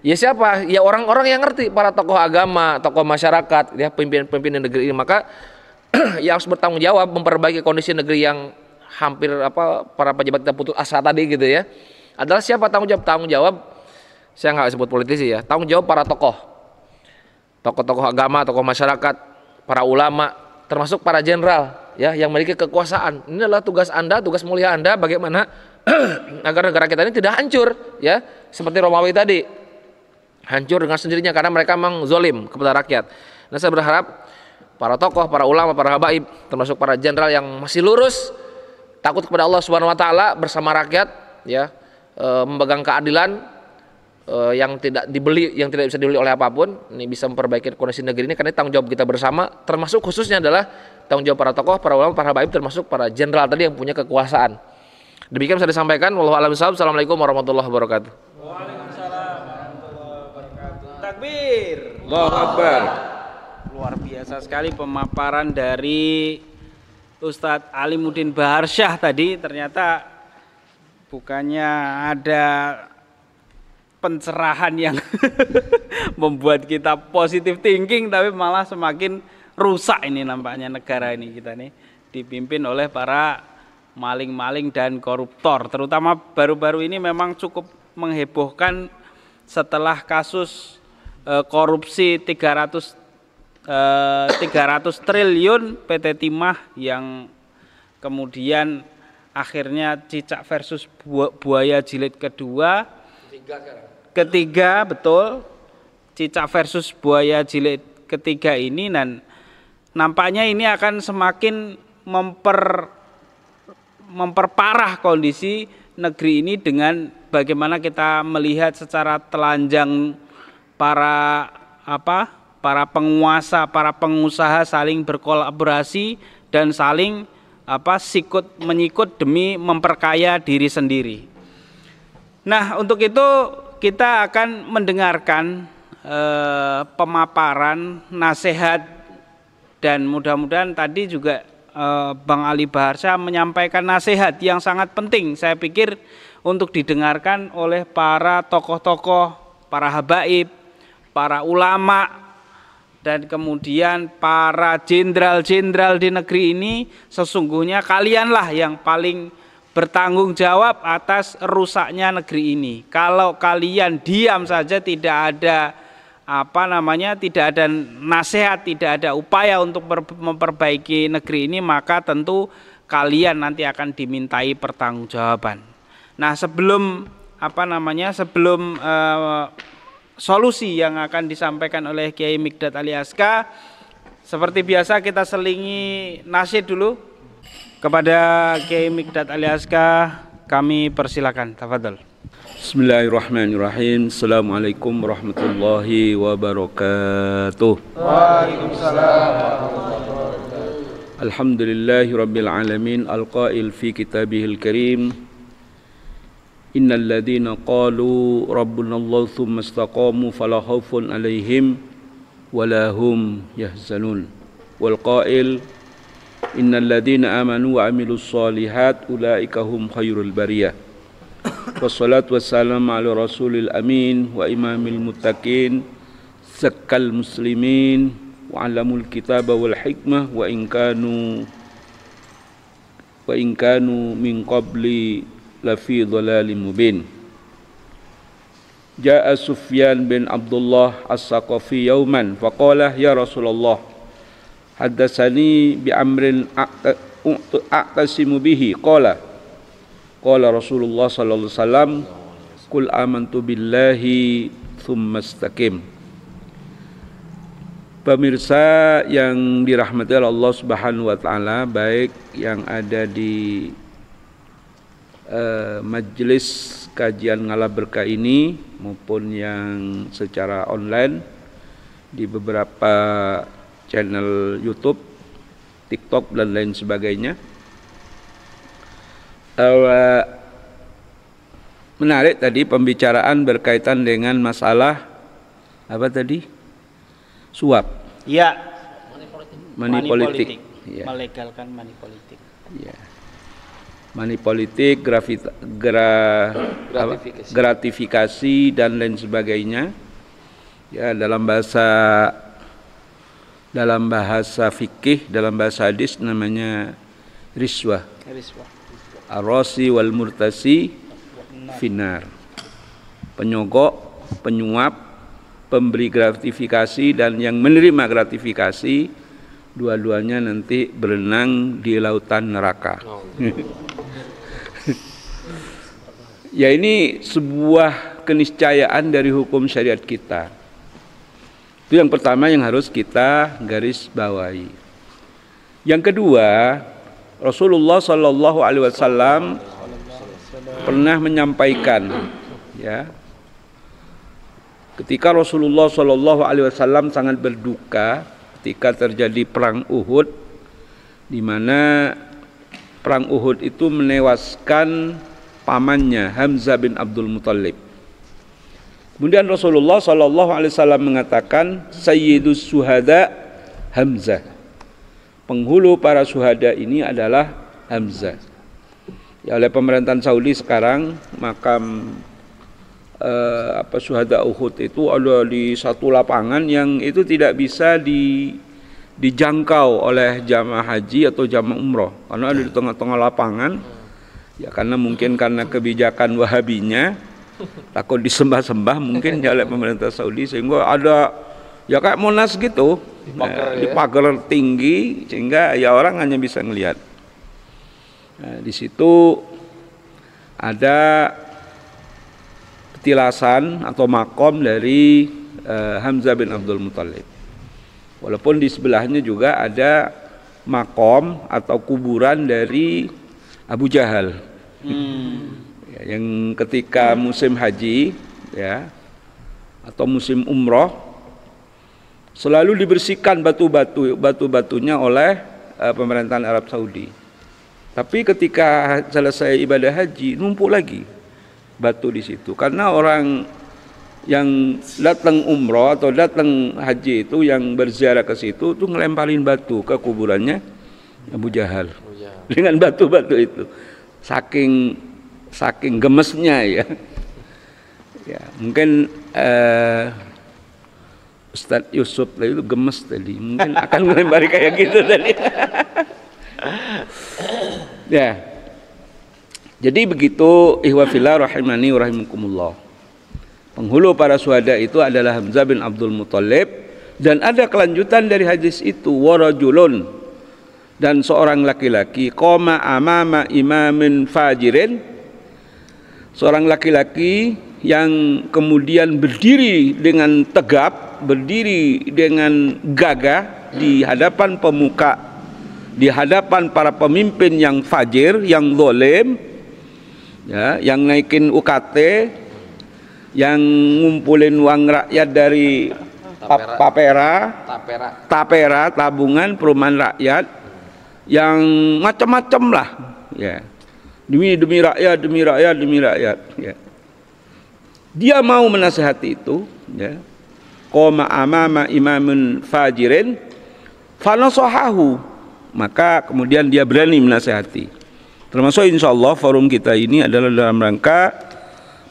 Ya siapa? Ya orang-orang yang ngerti, para tokoh agama, tokoh masyarakat, ya pimpinan-pimpinan negeri ini. Maka yang harus bertanggung jawab memperbaiki kondisi negeri yang hampir apa para pejabat kita putus asa tadi gitu ya adalah siapa tanggung jawab tanggung jawab saya nggak sebut politisi ya tanggung jawab para tokoh tokoh-tokoh agama tokoh masyarakat para ulama termasuk para jenderal ya yang memiliki kekuasaan ini adalah tugas anda tugas mulia anda bagaimana agar negara kita ini tidak hancur ya seperti Romawi tadi hancur dengan sendirinya karena mereka memang zolim kepada rakyat nah saya berharap para tokoh para ulama para habaib termasuk para jenderal yang masih lurus takut kepada Allah Subhanahu wa taala bersama rakyat ya e, memegang keadilan e, yang tidak dibeli yang tidak bisa dibeli oleh apapun ini bisa memperbaiki kondisi negeri ini karena tanggung jawab kita bersama termasuk khususnya adalah tanggung jawab para tokoh para ulama para baik termasuk para jenderal tadi yang punya kekuasaan demikian bisa disampaikan wallahu alam Assalamualaikum warahmatullahi wabarakatuh Waalaikumsalam warahmatullahi wabarakatuh takbir Allahu akbar luar biasa sekali pemaparan dari Ustadz Ali Alimuddin Baharsyah tadi ternyata bukannya ada pencerahan yang membuat kita positif thinking tapi malah semakin rusak ini nampaknya negara ini kita nih dipimpin oleh para maling-maling dan koruptor terutama baru-baru ini memang cukup menghebohkan setelah kasus eh, korupsi 300 300 eh, triliun PT Timah yang kemudian akhirnya cicak versus buaya jilid kedua ketiga, ketiga betul cicak versus buaya jilid ketiga ini dan nampaknya ini akan semakin memper memperparah kondisi negeri ini dengan bagaimana kita melihat secara telanjang para apa para penguasa, para pengusaha saling berkolaborasi dan saling apa sikut menyikut demi memperkaya diri sendiri. Nah, untuk itu kita akan mendengarkan eh, pemaparan nasihat dan mudah-mudahan tadi juga eh, Bang Ali Baharsa menyampaikan nasihat yang sangat penting saya pikir untuk didengarkan oleh para tokoh-tokoh, para habaib, para ulama dan kemudian para jenderal-jenderal di negeri ini sesungguhnya kalianlah yang paling bertanggung jawab atas rusaknya negeri ini. Kalau kalian diam saja tidak ada apa namanya tidak ada nasihat, tidak ada upaya untuk memperbaiki negeri ini maka tentu kalian nanti akan dimintai pertanggungjawaban. Nah, sebelum apa namanya? sebelum eh, solusi yang akan disampaikan oleh Kiai Mikdad Ali Aska. Seperti biasa kita selingi nasihat dulu kepada Kiai Mikdad Ali Aska. Kami persilakan, tafadhol. Bismillahirrahmanirrahim. Assalamualaikum warahmatullahi wabarakatuh. Waalaikumsalam warahmatullahi wabarakatuh. Alhamdulillahi rabbil alamin alqail fi kitabihil karim. إن الذين قالوا ربنا الله ثم استقاموا فلا خوف عليهم ولا هم يحزنون والقائل إن الذين آمنوا وعملوا الصالحات أولئك هم خير البرية والصلاة والسلام على رسول الأمين وإمام المتقين سك المسلمين وعلموا الكتاب والحكمة وإن كانوا وإن كانوا من قبل lafi dhalalim mubin Ja'a Sufyan bin Abdullah As-Saqafi yauman faqala ya Rasulullah haddatsani bi amrin aqtasimu bihi qala qala Rasulullah sallallahu alaihi wasallam qul amantu billahi thumma istaqim Pemirsa yang dirahmati Allah Subhanahu wa taala baik yang ada di Eh, majelis kajian ngalah berkah ini maupun yang secara online di beberapa channel YouTube, TikTok dan lain sebagainya. Uh, menarik tadi pembicaraan berkaitan dengan masalah apa tadi suap. Iya. Money politik. Money politik. Ya. Melegalkan money politik. Ya money politik, grafita, gra, gratifikasi. gratifikasi dan lain sebagainya. Ya, dalam bahasa dalam bahasa fikih, dalam bahasa hadis namanya riswah. Arosi wal murtasi finar. Penyogok, penyuap, pemberi gratifikasi dan yang menerima gratifikasi dua-duanya nanti berenang di lautan neraka. Oh. Ya ini sebuah keniscayaan dari hukum syariat kita. Itu yang pertama yang harus kita garis bawahi. Yang kedua, Rasulullah Shallallahu Alaihi Wasallam pernah menyampaikan, ya, ketika Rasulullah Shallallahu Alaihi Wasallam sangat berduka ketika terjadi perang Uhud, di mana perang Uhud itu menewaskan pamannya Hamzah bin Abdul Muthalib. Kemudian Rasulullah saw Alaihi Wasallam mengatakan Sayyidus Suhada Hamzah. Penghulu para suhada ini adalah Hamzah. Ya, oleh pemerintahan Saudi sekarang makam eh, apa suhada Uhud itu ada di satu lapangan yang itu tidak bisa di dijangkau oleh jamaah haji atau jamaah umroh karena ada di tengah-tengah lapangan ya karena mungkin karena kebijakan Wahabinya takut disembah-sembah mungkin oleh pemerintah Saudi sehingga ada ya kayak Monas gitu di pagar eh, ya. tinggi sehingga ya orang hanya bisa melihat nah, eh, di situ ada petilasan atau makom dari uh, Hamzah bin Abdul Muthalib walaupun di sebelahnya juga ada makom atau kuburan dari Abu Jahal Hmm. Ya, yang ketika musim haji ya atau musim umroh selalu dibersihkan batu-batu batu-batunya oleh uh, pemerintahan Arab Saudi. Tapi ketika selesai ibadah haji numpuk lagi batu di situ karena orang yang datang umroh atau datang haji itu yang berziarah ke situ tuh ngelemparin batu ke kuburannya Abu Jahal, Abu Jahal. dengan batu-batu itu saking saking gemesnya ya. Ya, mungkin uh, Ustaz Yusuf tadi itu gemes tadi, mungkin akan melempari kayak gitu tadi. ya. Jadi begitu ihwafillah rahimani rahimukumullah Penghulu para suhada itu adalah Hamzah bin Abdul Muthalib dan ada kelanjutan dari hadis itu warajulun dan seorang laki-laki koma amama imamin fajirin seorang laki-laki yang kemudian berdiri dengan tegap berdiri dengan gagah di hadapan pemuka di hadapan para pemimpin yang fajir yang zalim ya yang naikin UKT yang ngumpulin uang rakyat dari papera, tapera tapera, tapera tabungan perumahan rakyat yang macam-macam lah ya demi demi rakyat demi rakyat demi rakyat ya dia mau menasehati itu ya qoma amama imamun fajirin fanasahahu maka kemudian dia berani menasehati termasuk insyaallah forum kita ini adalah dalam rangka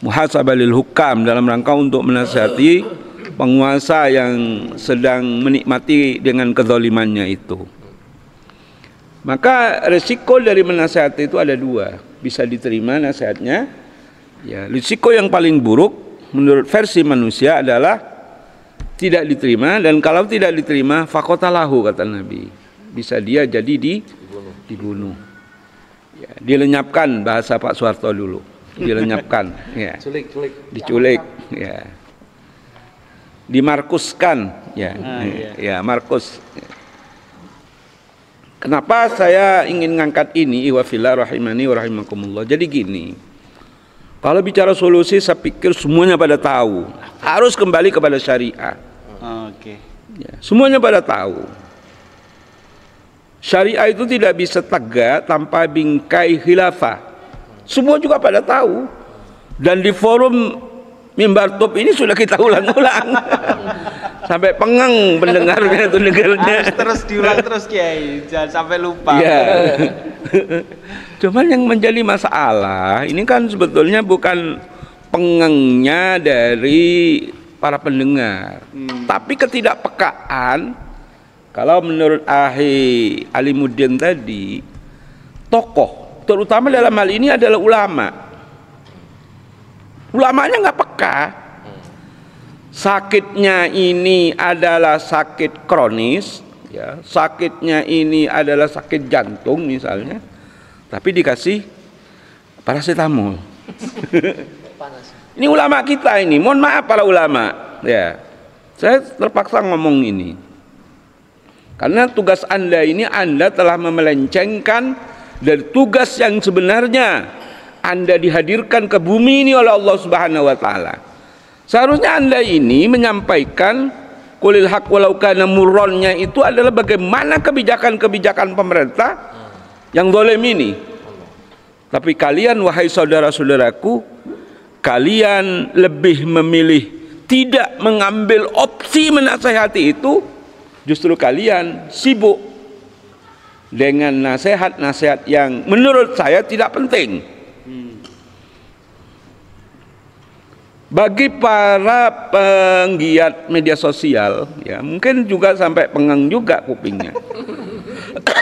muhasabah lil hukam dalam rangka untuk menasehati penguasa yang sedang menikmati dengan kezalimannya itu maka resiko dari menasehati itu ada dua. Bisa diterima nasihatnya. Ya, resiko yang paling buruk menurut versi manusia adalah tidak diterima dan kalau tidak diterima fakotalahu kata Nabi. Bisa dia jadi di, dibunuh. dibunuh. Ya, dilenyapkan bahasa Pak Soeharto dulu. Dilenyapkan. ya. Culik, culik. Diculik. Ya. Dimarkuskan. Ya. Ah, ya. ya, Markus. Kenapa saya ingin ngangkat ini iwafillah rahimani wa rahimakumullah. Jadi gini. Kalau bicara solusi saya pikir semuanya pada tahu. Harus kembali kepada syariah. Oke. Okay. Ya, semuanya pada tahu. Syariah itu tidak bisa tegak tanpa bingkai khilafah. Semua juga pada tahu. Dan di forum mimbar top ini sudah kita ulang-ulang. sampai pengeng pendengar itu dengarnya terus diulang terus kiai jangan sampai lupa ya. cuman yang menjadi masalah ini kan sebetulnya bukan pengengnya dari para pendengar hmm. tapi ketidakpekaan kalau menurut Ahi Mudin tadi tokoh terutama dalam hal ini adalah ulama ulamanya nggak peka sakitnya ini adalah sakit kronis, ya, sakitnya ini adalah sakit jantung misalnya, tapi dikasih parasetamol. ini ulama kita ini, mohon maaf para ulama, ya. Saya terpaksa ngomong ini. Karena tugas Anda ini Anda telah memelencengkan dari tugas yang sebenarnya Anda dihadirkan ke bumi ini oleh Allah Subhanahu wa taala. Seharusnya Anda ini menyampaikan kulil hak walau kana muronnya itu adalah bagaimana kebijakan-kebijakan pemerintah yang dolem ini. Tapi kalian wahai saudara-saudaraku, kalian lebih memilih tidak mengambil opsi menasehati itu, justru kalian sibuk dengan nasihat-nasihat yang menurut saya tidak penting. Hmm bagi para penggiat media sosial ya mungkin juga sampai pengang juga kupingnya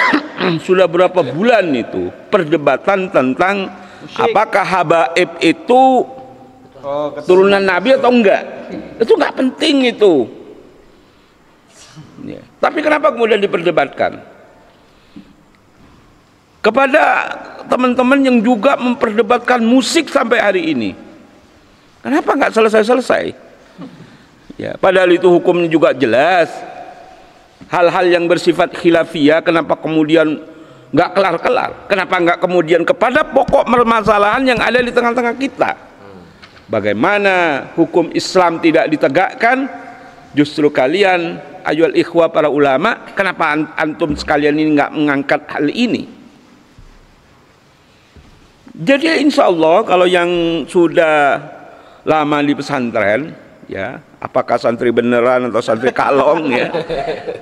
sudah berapa bulan itu perdebatan tentang apakah habaib itu oh, turunan nabi atau enggak itu enggak penting itu ya. tapi kenapa kemudian diperdebatkan kepada teman-teman yang juga memperdebatkan musik sampai hari ini Kenapa nggak selesai-selesai? Ya, padahal itu hukumnya juga jelas. Hal-hal yang bersifat khilafiyah, kenapa kemudian nggak kelar-kelar? Kenapa nggak kemudian kepada pokok permasalahan yang ada di tengah-tengah kita? Bagaimana hukum Islam tidak ditegakkan? Justru kalian, ayol ikhwah para ulama, kenapa antum sekalian ini nggak mengangkat hal ini? Jadi insya Allah kalau yang sudah lama di pesantren ya apakah santri beneran atau santri kalong ya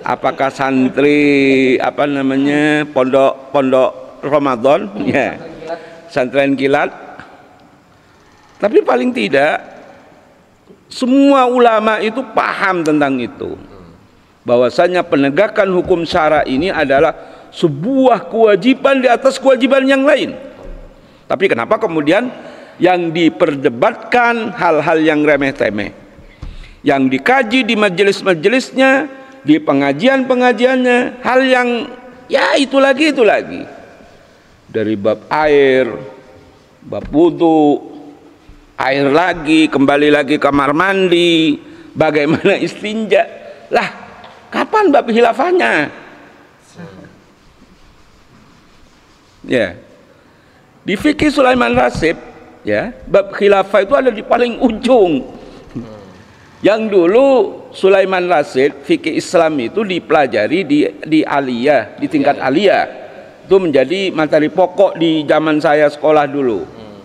apakah santri apa namanya pondok pondok Ramadan ya santren kilat tapi paling tidak semua ulama itu paham tentang itu bahwasanya penegakan hukum syara ini adalah sebuah kewajiban di atas kewajiban yang lain tapi kenapa kemudian yang diperdebatkan hal-hal yang remeh-temeh yang dikaji di majelis-majelisnya di pengajian-pengajiannya hal yang ya itu lagi itu lagi dari bab air bab wudhu air lagi kembali lagi kamar mandi bagaimana istinja lah kapan bab hilafahnya ya di fikih Sulaiman Rasib ya bab khilafah itu ada di paling ujung yang dulu Sulaiman Rasid fikih Islam itu dipelajari di di aliyah di tingkat ya, ya. aliyah itu menjadi materi pokok di zaman saya sekolah dulu hmm.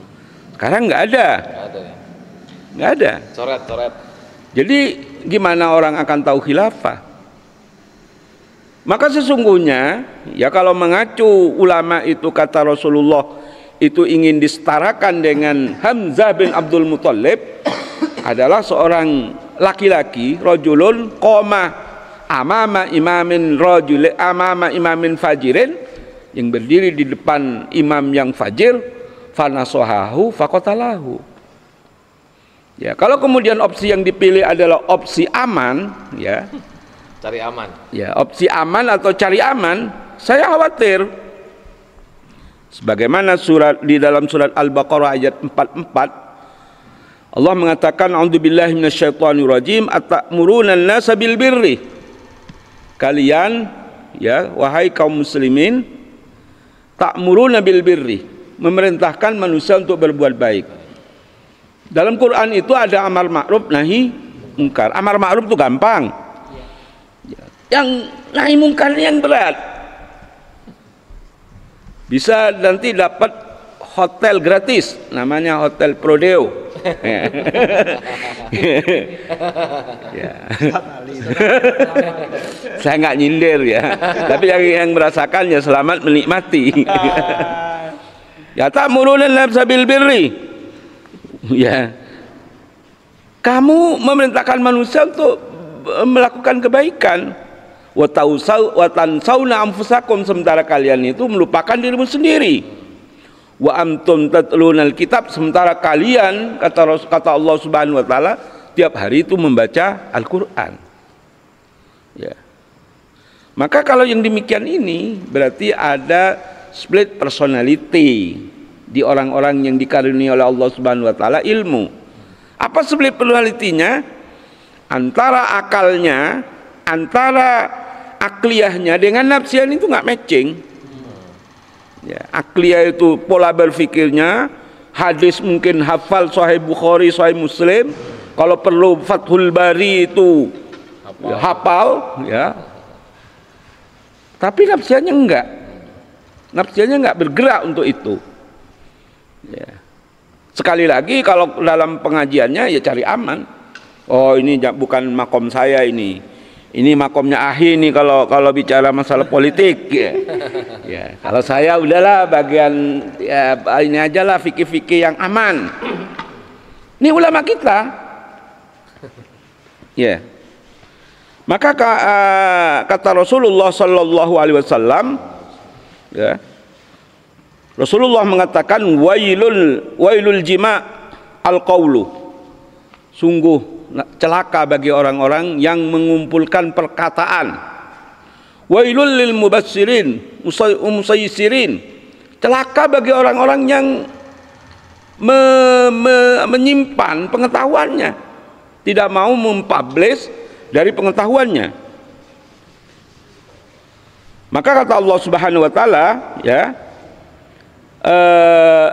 sekarang nggak ada ya? nggak ada coret coret jadi gimana orang akan tahu khilafah maka sesungguhnya ya kalau mengacu ulama itu kata Rasulullah itu ingin disetarakan dengan Hamzah bin Abdul Muthalib adalah seorang laki-laki rajulun koma amama imamin rajul amama imamin fajirin yang berdiri di depan imam yang fajir fanasohahu fakotalahu ya kalau kemudian opsi yang dipilih adalah opsi aman ya cari aman ya opsi aman atau cari aman saya khawatir Sebagaimana surat di dalam surat Al-Baqarah ayat 44 Allah mengatakan a'udzubillahi minasyaitonirrajim atamuruna an-nasa bil birri. Kalian ya wahai kaum muslimin ta'muruna bil birri memerintahkan manusia untuk berbuat baik. Dalam Quran itu ada amar ma'ruf nahi mungkar. Amar ma'ruf itu gampang. Yang nahi mungkar yang berat. Bisa nanti dapat hotel gratis, namanya Hotel Prodeo. Ya. Saya nggak nyindir ya, tapi yang yang merasakannya selamat menikmati. ya tak mulunan sabil birri. Ya. Kamu memerintahkan manusia untuk melakukan kebaikan watan tansauna amfusakum sementara kalian itu melupakan dirimu sendiri wa amtum tatluna alkitab sementara kalian kata kata Allah Subhanahu wa taala tiap hari itu membaca Al-Qur'an ya maka kalau yang demikian ini berarti ada split personality di orang-orang yang dikaruniai oleh Allah Subhanahu wa taala ilmu apa split personalitinya antara akalnya antara akliyahnya dengan nafsian itu nggak matching. Ya, akliyah itu pola berfikirnya, hadis mungkin hafal Sahih Bukhari, Sahih Muslim. Kalau perlu Fathul Bari itu hafal, ya, hafal, ya. Tapi nafsiannya enggak. Nafsiannya enggak bergerak untuk itu. Ya. Sekali lagi kalau dalam pengajiannya ya cari aman. Oh ini bukan makom saya ini ini makomnya ahi nih kalau kalau bicara masalah politik ya. ya kalau saya udahlah bagian ya, ini aja lah fikih-fikih yang aman ini ulama kita ya maka eh, kata Rasulullah Sallallahu Alaihi Wasallam ya Rasulullah mengatakan wailul wailul jima al qawlu sungguh celaka bagi orang-orang yang mengumpulkan perkataan. Wailul lil mubassirin, musayyisirin. Celaka bagi orang-orang yang me, me, menyimpan pengetahuannya, tidak mau mempublish dari pengetahuannya. Maka kata Allah Subhanahu wa taala, ya. Eh,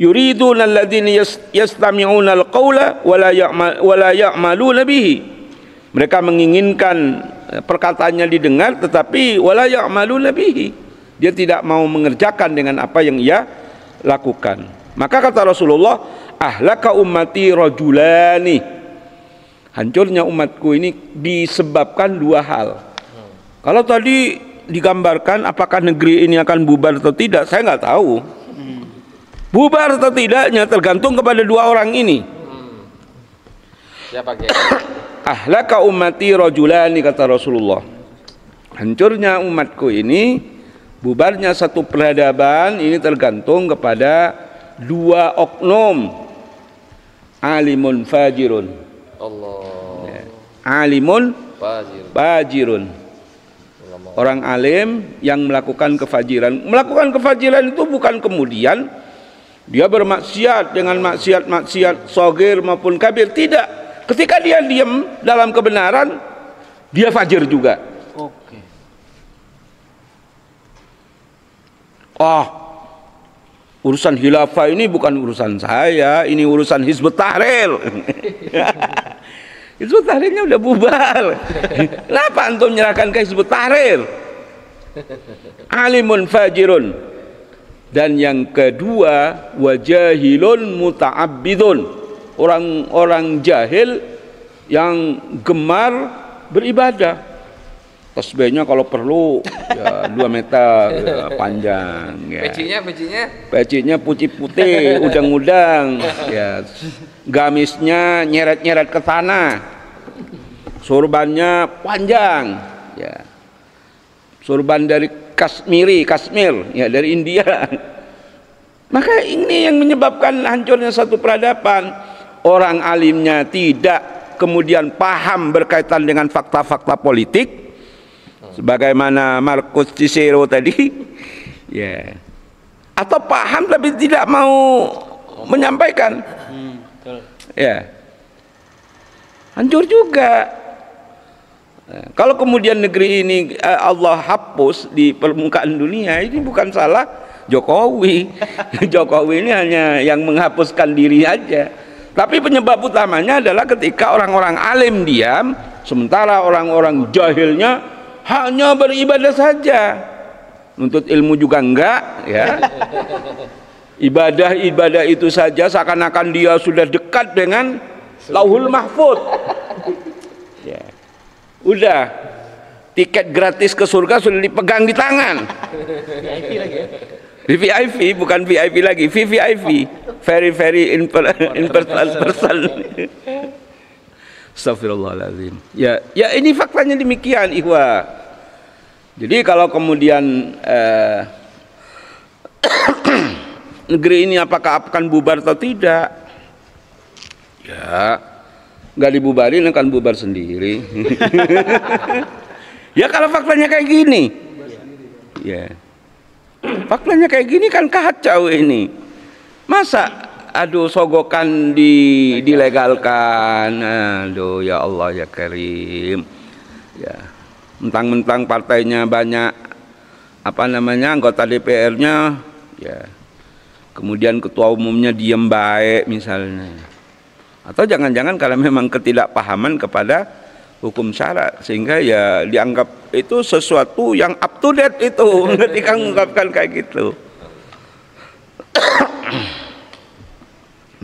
yuriduna alladhina yastami'una al-qaula wala ya'mal ya'maluna bihi mereka menginginkan eh, perkataannya didengar tetapi wala ya'maluna bihi dia tidak mau mengerjakan dengan apa yang ia lakukan maka kata Rasulullah ahlaka ummati rajulani hancurnya umatku ini disebabkan dua hal kalau tadi digambarkan apakah negeri ini akan bubar atau tidak saya nggak tahu Bubar atau tidaknya tergantung kepada dua orang ini. Hmm. Siapa ya, Ahlaka ummati rajulani kata Rasulullah. Hancurnya umatku ini, bubarnya satu peradaban ini tergantung kepada dua oknum. Alimun fajirun. Allah. Ya. Alimun fajirun. fajirun. Orang alim yang melakukan kefajiran. Melakukan kefajiran itu bukan kemudian dia bermaksiat dengan maksiat-maksiat sogir maupun kabir. Tidak. Ketika dia diam dalam kebenaran, dia fajir juga. Oke. Okay. Oh, urusan hilafah ini bukan urusan saya, ini urusan Hizbut Tahrir. Hizbut Tahrirnya udah bubar. Kenapa antum menyerahkan ke Hizbut Tahrir? Alimun fajirun dan yang kedua wajahilun muta'abbidun orang-orang jahil yang gemar beribadah tasbihnya kalau perlu ya, dua meter ya, panjang ya. pecinya pecinya pecinya putih putih udang-udang ya gamisnya nyeret-nyeret ke sana. Sorbannya panjang ya surban dari Kasmiri, Kasmir ya dari India. Maka ini yang menyebabkan hancurnya satu peradaban. Orang alimnya tidak kemudian paham berkaitan dengan fakta-fakta politik sebagaimana Marcus Cicero tadi. Ya. Atau paham tapi tidak mau menyampaikan. Hmm, ya. Hancur juga kalau kemudian negeri ini eh, Allah hapus di permukaan dunia, ini bukan salah Jokowi. Jokowi ini hanya yang menghapuskan diri aja. Tapi penyebab utamanya adalah ketika orang-orang alim diam, sementara orang-orang jahilnya hanya beribadah saja. Untuk ilmu juga enggak, ya. Ibadah-ibadah itu saja seakan-akan dia sudah dekat dengan Lauhul Mahfud udah tiket gratis ke surga sudah dipegang di tangan VIP lagi ya? VIP bukan VIP lagi VVIP very very in person Astagfirullahaladzim ya ya ini faktanya demikian ihwa jadi kalau kemudian eh, negeri ini apakah akan bubar atau tidak ya nggak dibubarin akan bubar sendiri ya kalau faktanya kayak gini ya faktanya kayak gini kan kacau ini masa aduh sogokan di dilegalkan aduh ya Allah ya Karim ya mentang-mentang partainya banyak apa namanya anggota DPR-nya ya kemudian ketua umumnya diem baik misalnya atau jangan-jangan kalau memang ketidakpahaman kepada hukum syarat sehingga ya dianggap itu sesuatu yang up to date itu ketika mengungkapkan kayak gitu.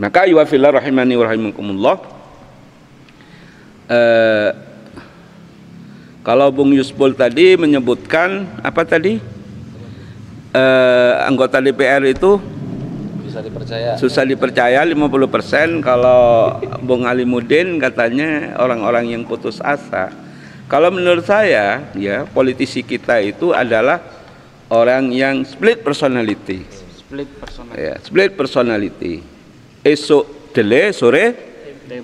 Maka yuwafillah rahimani wa rahimakumullah. Eh, kalau Bung Yusbol tadi menyebutkan apa tadi? Eh, anggota DPR itu susah dipercaya susah dipercaya 50% kalau Bung Ali Alimudin katanya orang-orang yang putus asa kalau menurut saya ya politisi kita itu adalah orang yang split personality split personality ya, split personality esok dele sore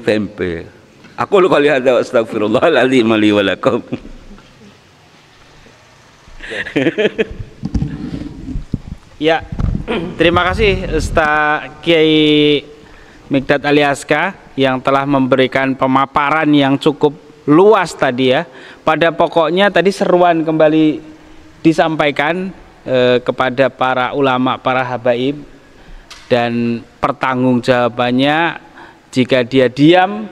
tempe, aku lu kali ada astagfirullahaladzim li walakum ya Terima kasih Ustaz Kiai Mikdad Aliaska yang telah memberikan pemaparan yang cukup luas tadi ya. Pada pokoknya tadi seruan kembali disampaikan eh, kepada para ulama, para habaib dan pertanggung jawabannya jika dia diam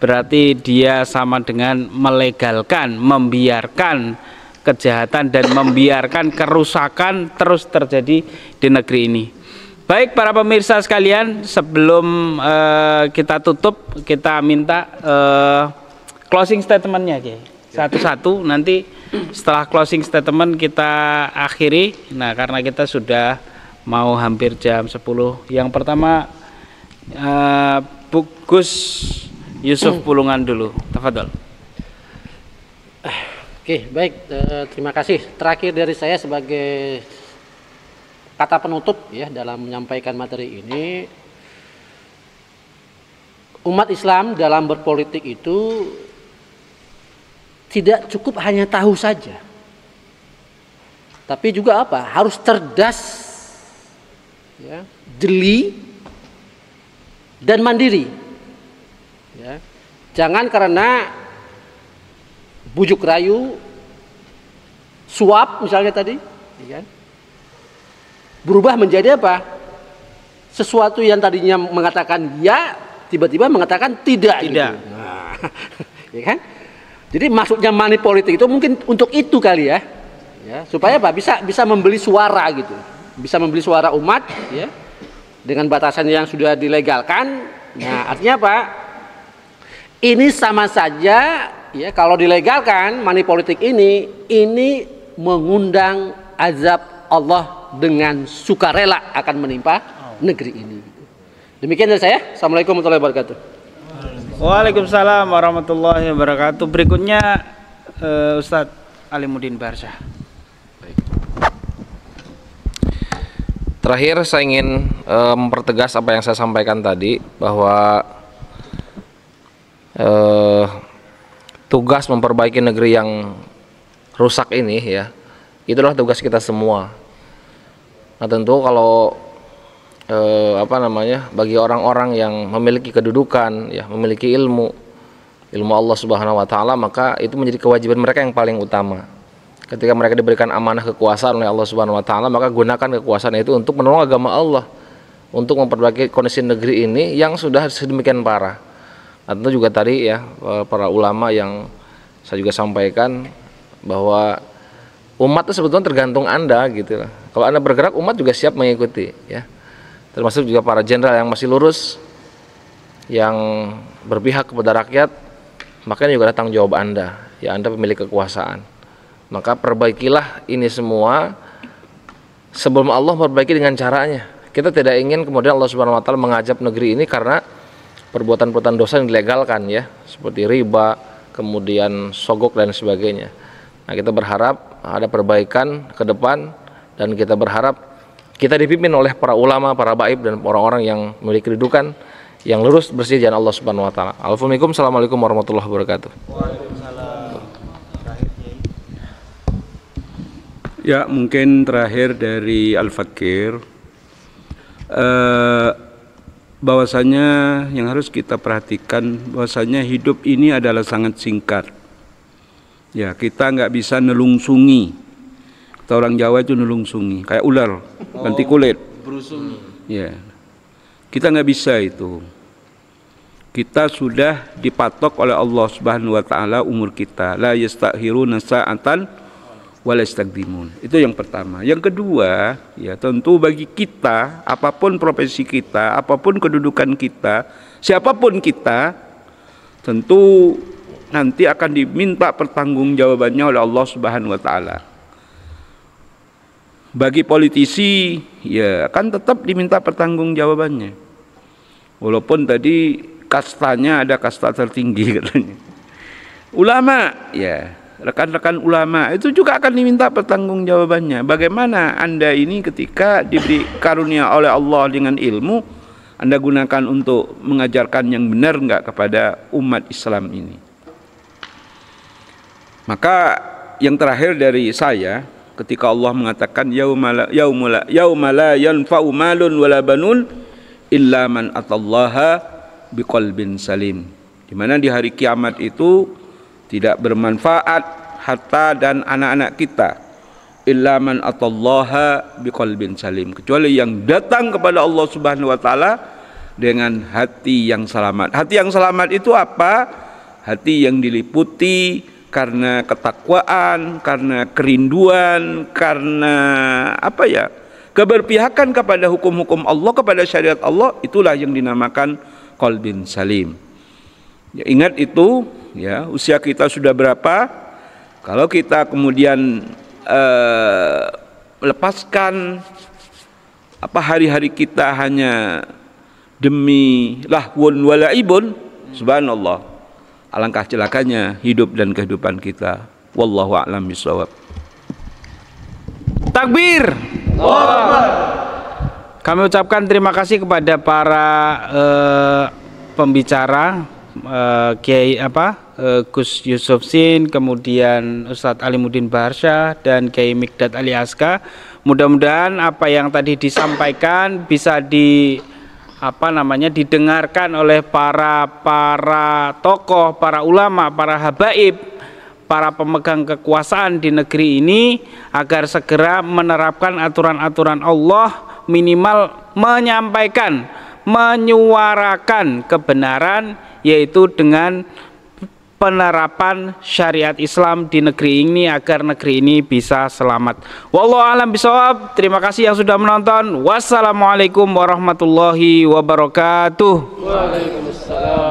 berarti dia sama dengan melegalkan, membiarkan kejahatan dan membiarkan kerusakan terus terjadi di negeri ini. Baik para pemirsa sekalian, sebelum uh, kita tutup, kita minta uh, closing statementnya, Kiai. Satu-satu nanti setelah closing statement kita akhiri. Nah, karena kita sudah mau hampir jam 10. Yang pertama uh, eh, Bukus Yusuf Pulungan dulu. Tafadol. Oke, baik. Eh, terima kasih. Terakhir dari saya sebagai kata penutup ya dalam menyampaikan materi ini, umat Islam dalam berpolitik itu tidak cukup hanya tahu saja. Tapi juga apa? Harus cerdas ya, jeli dan mandiri. Ya. Jangan karena bujuk rayu, suap misalnya tadi, iya kan? berubah menjadi apa? Sesuatu yang tadinya mengatakan ya, tiba-tiba mengatakan tidak. Gitu. Tidak. Gitu. Nah, ya kan? Jadi masuknya money politik itu mungkin untuk itu kali ya, ya supaya apa? Bisa bisa membeli suara gitu, bisa membeli suara umat, ya dengan batasan yang sudah dilegalkan. Nah artinya apa? Ini sama saja ya kalau dilegalkan money politik ini ini mengundang azab Allah dengan sukarela akan menimpa oh. negeri ini. Demikian dari saya. Assalamualaikum warahmatullahi wabarakatuh. Waalaikumsalam warahmatullahi wabarakatuh. Berikutnya uh, Ustadz Alimuddin Barsyah. Terakhir saya ingin uh, mempertegas apa yang saya sampaikan tadi bahwa uh, tugas memperbaiki negeri yang rusak ini ya itulah tugas kita semua nah tentu kalau eh, apa namanya bagi orang-orang yang memiliki kedudukan ya memiliki ilmu ilmu Allah Subhanahu wa taala maka itu menjadi kewajiban mereka yang paling utama ketika mereka diberikan amanah kekuasaan oleh Allah Subhanahu wa taala maka gunakan kekuasaan itu untuk menolong agama Allah untuk memperbaiki kondisi negeri ini yang sudah sedemikian parah atau juga tadi ya eh, para ulama yang saya juga sampaikan bahwa umat itu sebetulnya tergantung anda gitu lah. Kalau anda bergerak umat juga siap mengikuti ya. Termasuk juga para jenderal yang masih lurus, yang berpihak kepada rakyat, makanya juga datang jawab anda. Ya anda pemilik kekuasaan. Maka perbaikilah ini semua sebelum Allah memperbaiki dengan caranya. Kita tidak ingin kemudian Allah Subhanahu Wa Taala mengajak negeri ini karena perbuatan-perbuatan dosa yang dilegalkan ya, seperti riba, kemudian sogok dan sebagainya. Nah, kita berharap ada perbaikan ke depan dan kita berharap kita dipimpin oleh para ulama, para baib dan orang-orang yang memiliki kedudukan yang lurus bersih jalan Allah Subhanahu wa taala. Alhamdulillah. Assalamualaikum warahmatullahi wabarakatuh. Ya, mungkin terakhir dari Al-Fakir. Uh, bahwasanya yang harus kita perhatikan bahwasanya hidup ini adalah sangat singkat. Ya, kita nggak bisa nelungsungi. Kata orang Jawa itu nelungsungi, kayak ular oh, ganti kulit. Berusungi. Ya. Kita nggak bisa itu. Kita sudah dipatok oleh Allah Subhanahu wa taala umur kita. La yastakhiruna sa'atan walastagdimun. Itu yang pertama. Yang kedua, ya tentu bagi kita, apapun profesi kita, apapun kedudukan kita, siapapun kita, tentu nanti akan diminta pertanggungjawabannya oleh Allah Subhanahu wa taala. Bagi politisi, ya akan tetap diminta pertanggungjawabannya. Walaupun tadi kastanya ada kasta tertinggi katanya. Ulama, ya rekan-rekan ulama itu juga akan diminta pertanggungjawabannya. Bagaimana Anda ini ketika diberi karunia oleh Allah dengan ilmu, Anda gunakan untuk mengajarkan yang benar enggak kepada umat Islam ini. Maka yang terakhir dari saya ketika Allah mengatakan yaumala yaumala yaumala yanfa'u malun wala banun illa man atallaha biqalbin salim. Di mana di hari kiamat itu tidak bermanfaat harta dan anak-anak kita illa man atallaha biqalbin salim kecuali yang datang kepada Allah Subhanahu wa taala dengan hati yang selamat. Hati yang selamat itu apa? Hati yang diliputi karena ketakwaan, karena kerinduan, karena apa ya? keberpihakan kepada hukum-hukum Allah, kepada syariat Allah, itulah yang dinamakan qalbin salim. Ya, ingat itu ya usia kita sudah berapa kalau kita kemudian eh, lepaskan apa hari-hari kita hanya demi lahwun walaibun subhanallah alangkah celakanya hidup dan kehidupan kita wallahu a'lam bisawab takbir Allah. Kami ucapkan terima kasih kepada para uh, pembicara uh, Kiai apa uh, Gus Yusuf Sin, kemudian Ustadz Mudin Barsha dan Kiai Mikdad Ali Aska. Mudah-mudahan apa yang tadi disampaikan bisa di apa namanya didengarkan oleh para para tokoh, para ulama, para habaib, para pemegang kekuasaan di negeri ini agar segera menerapkan aturan-aturan Allah minimal menyampaikan menyuarakan kebenaran yaitu dengan penerapan syariat Islam di negeri ini agar negeri ini bisa selamat. Wallahu alam bisawab. Terima kasih yang sudah menonton. Wassalamualaikum warahmatullahi wabarakatuh. Waalaikumsalam.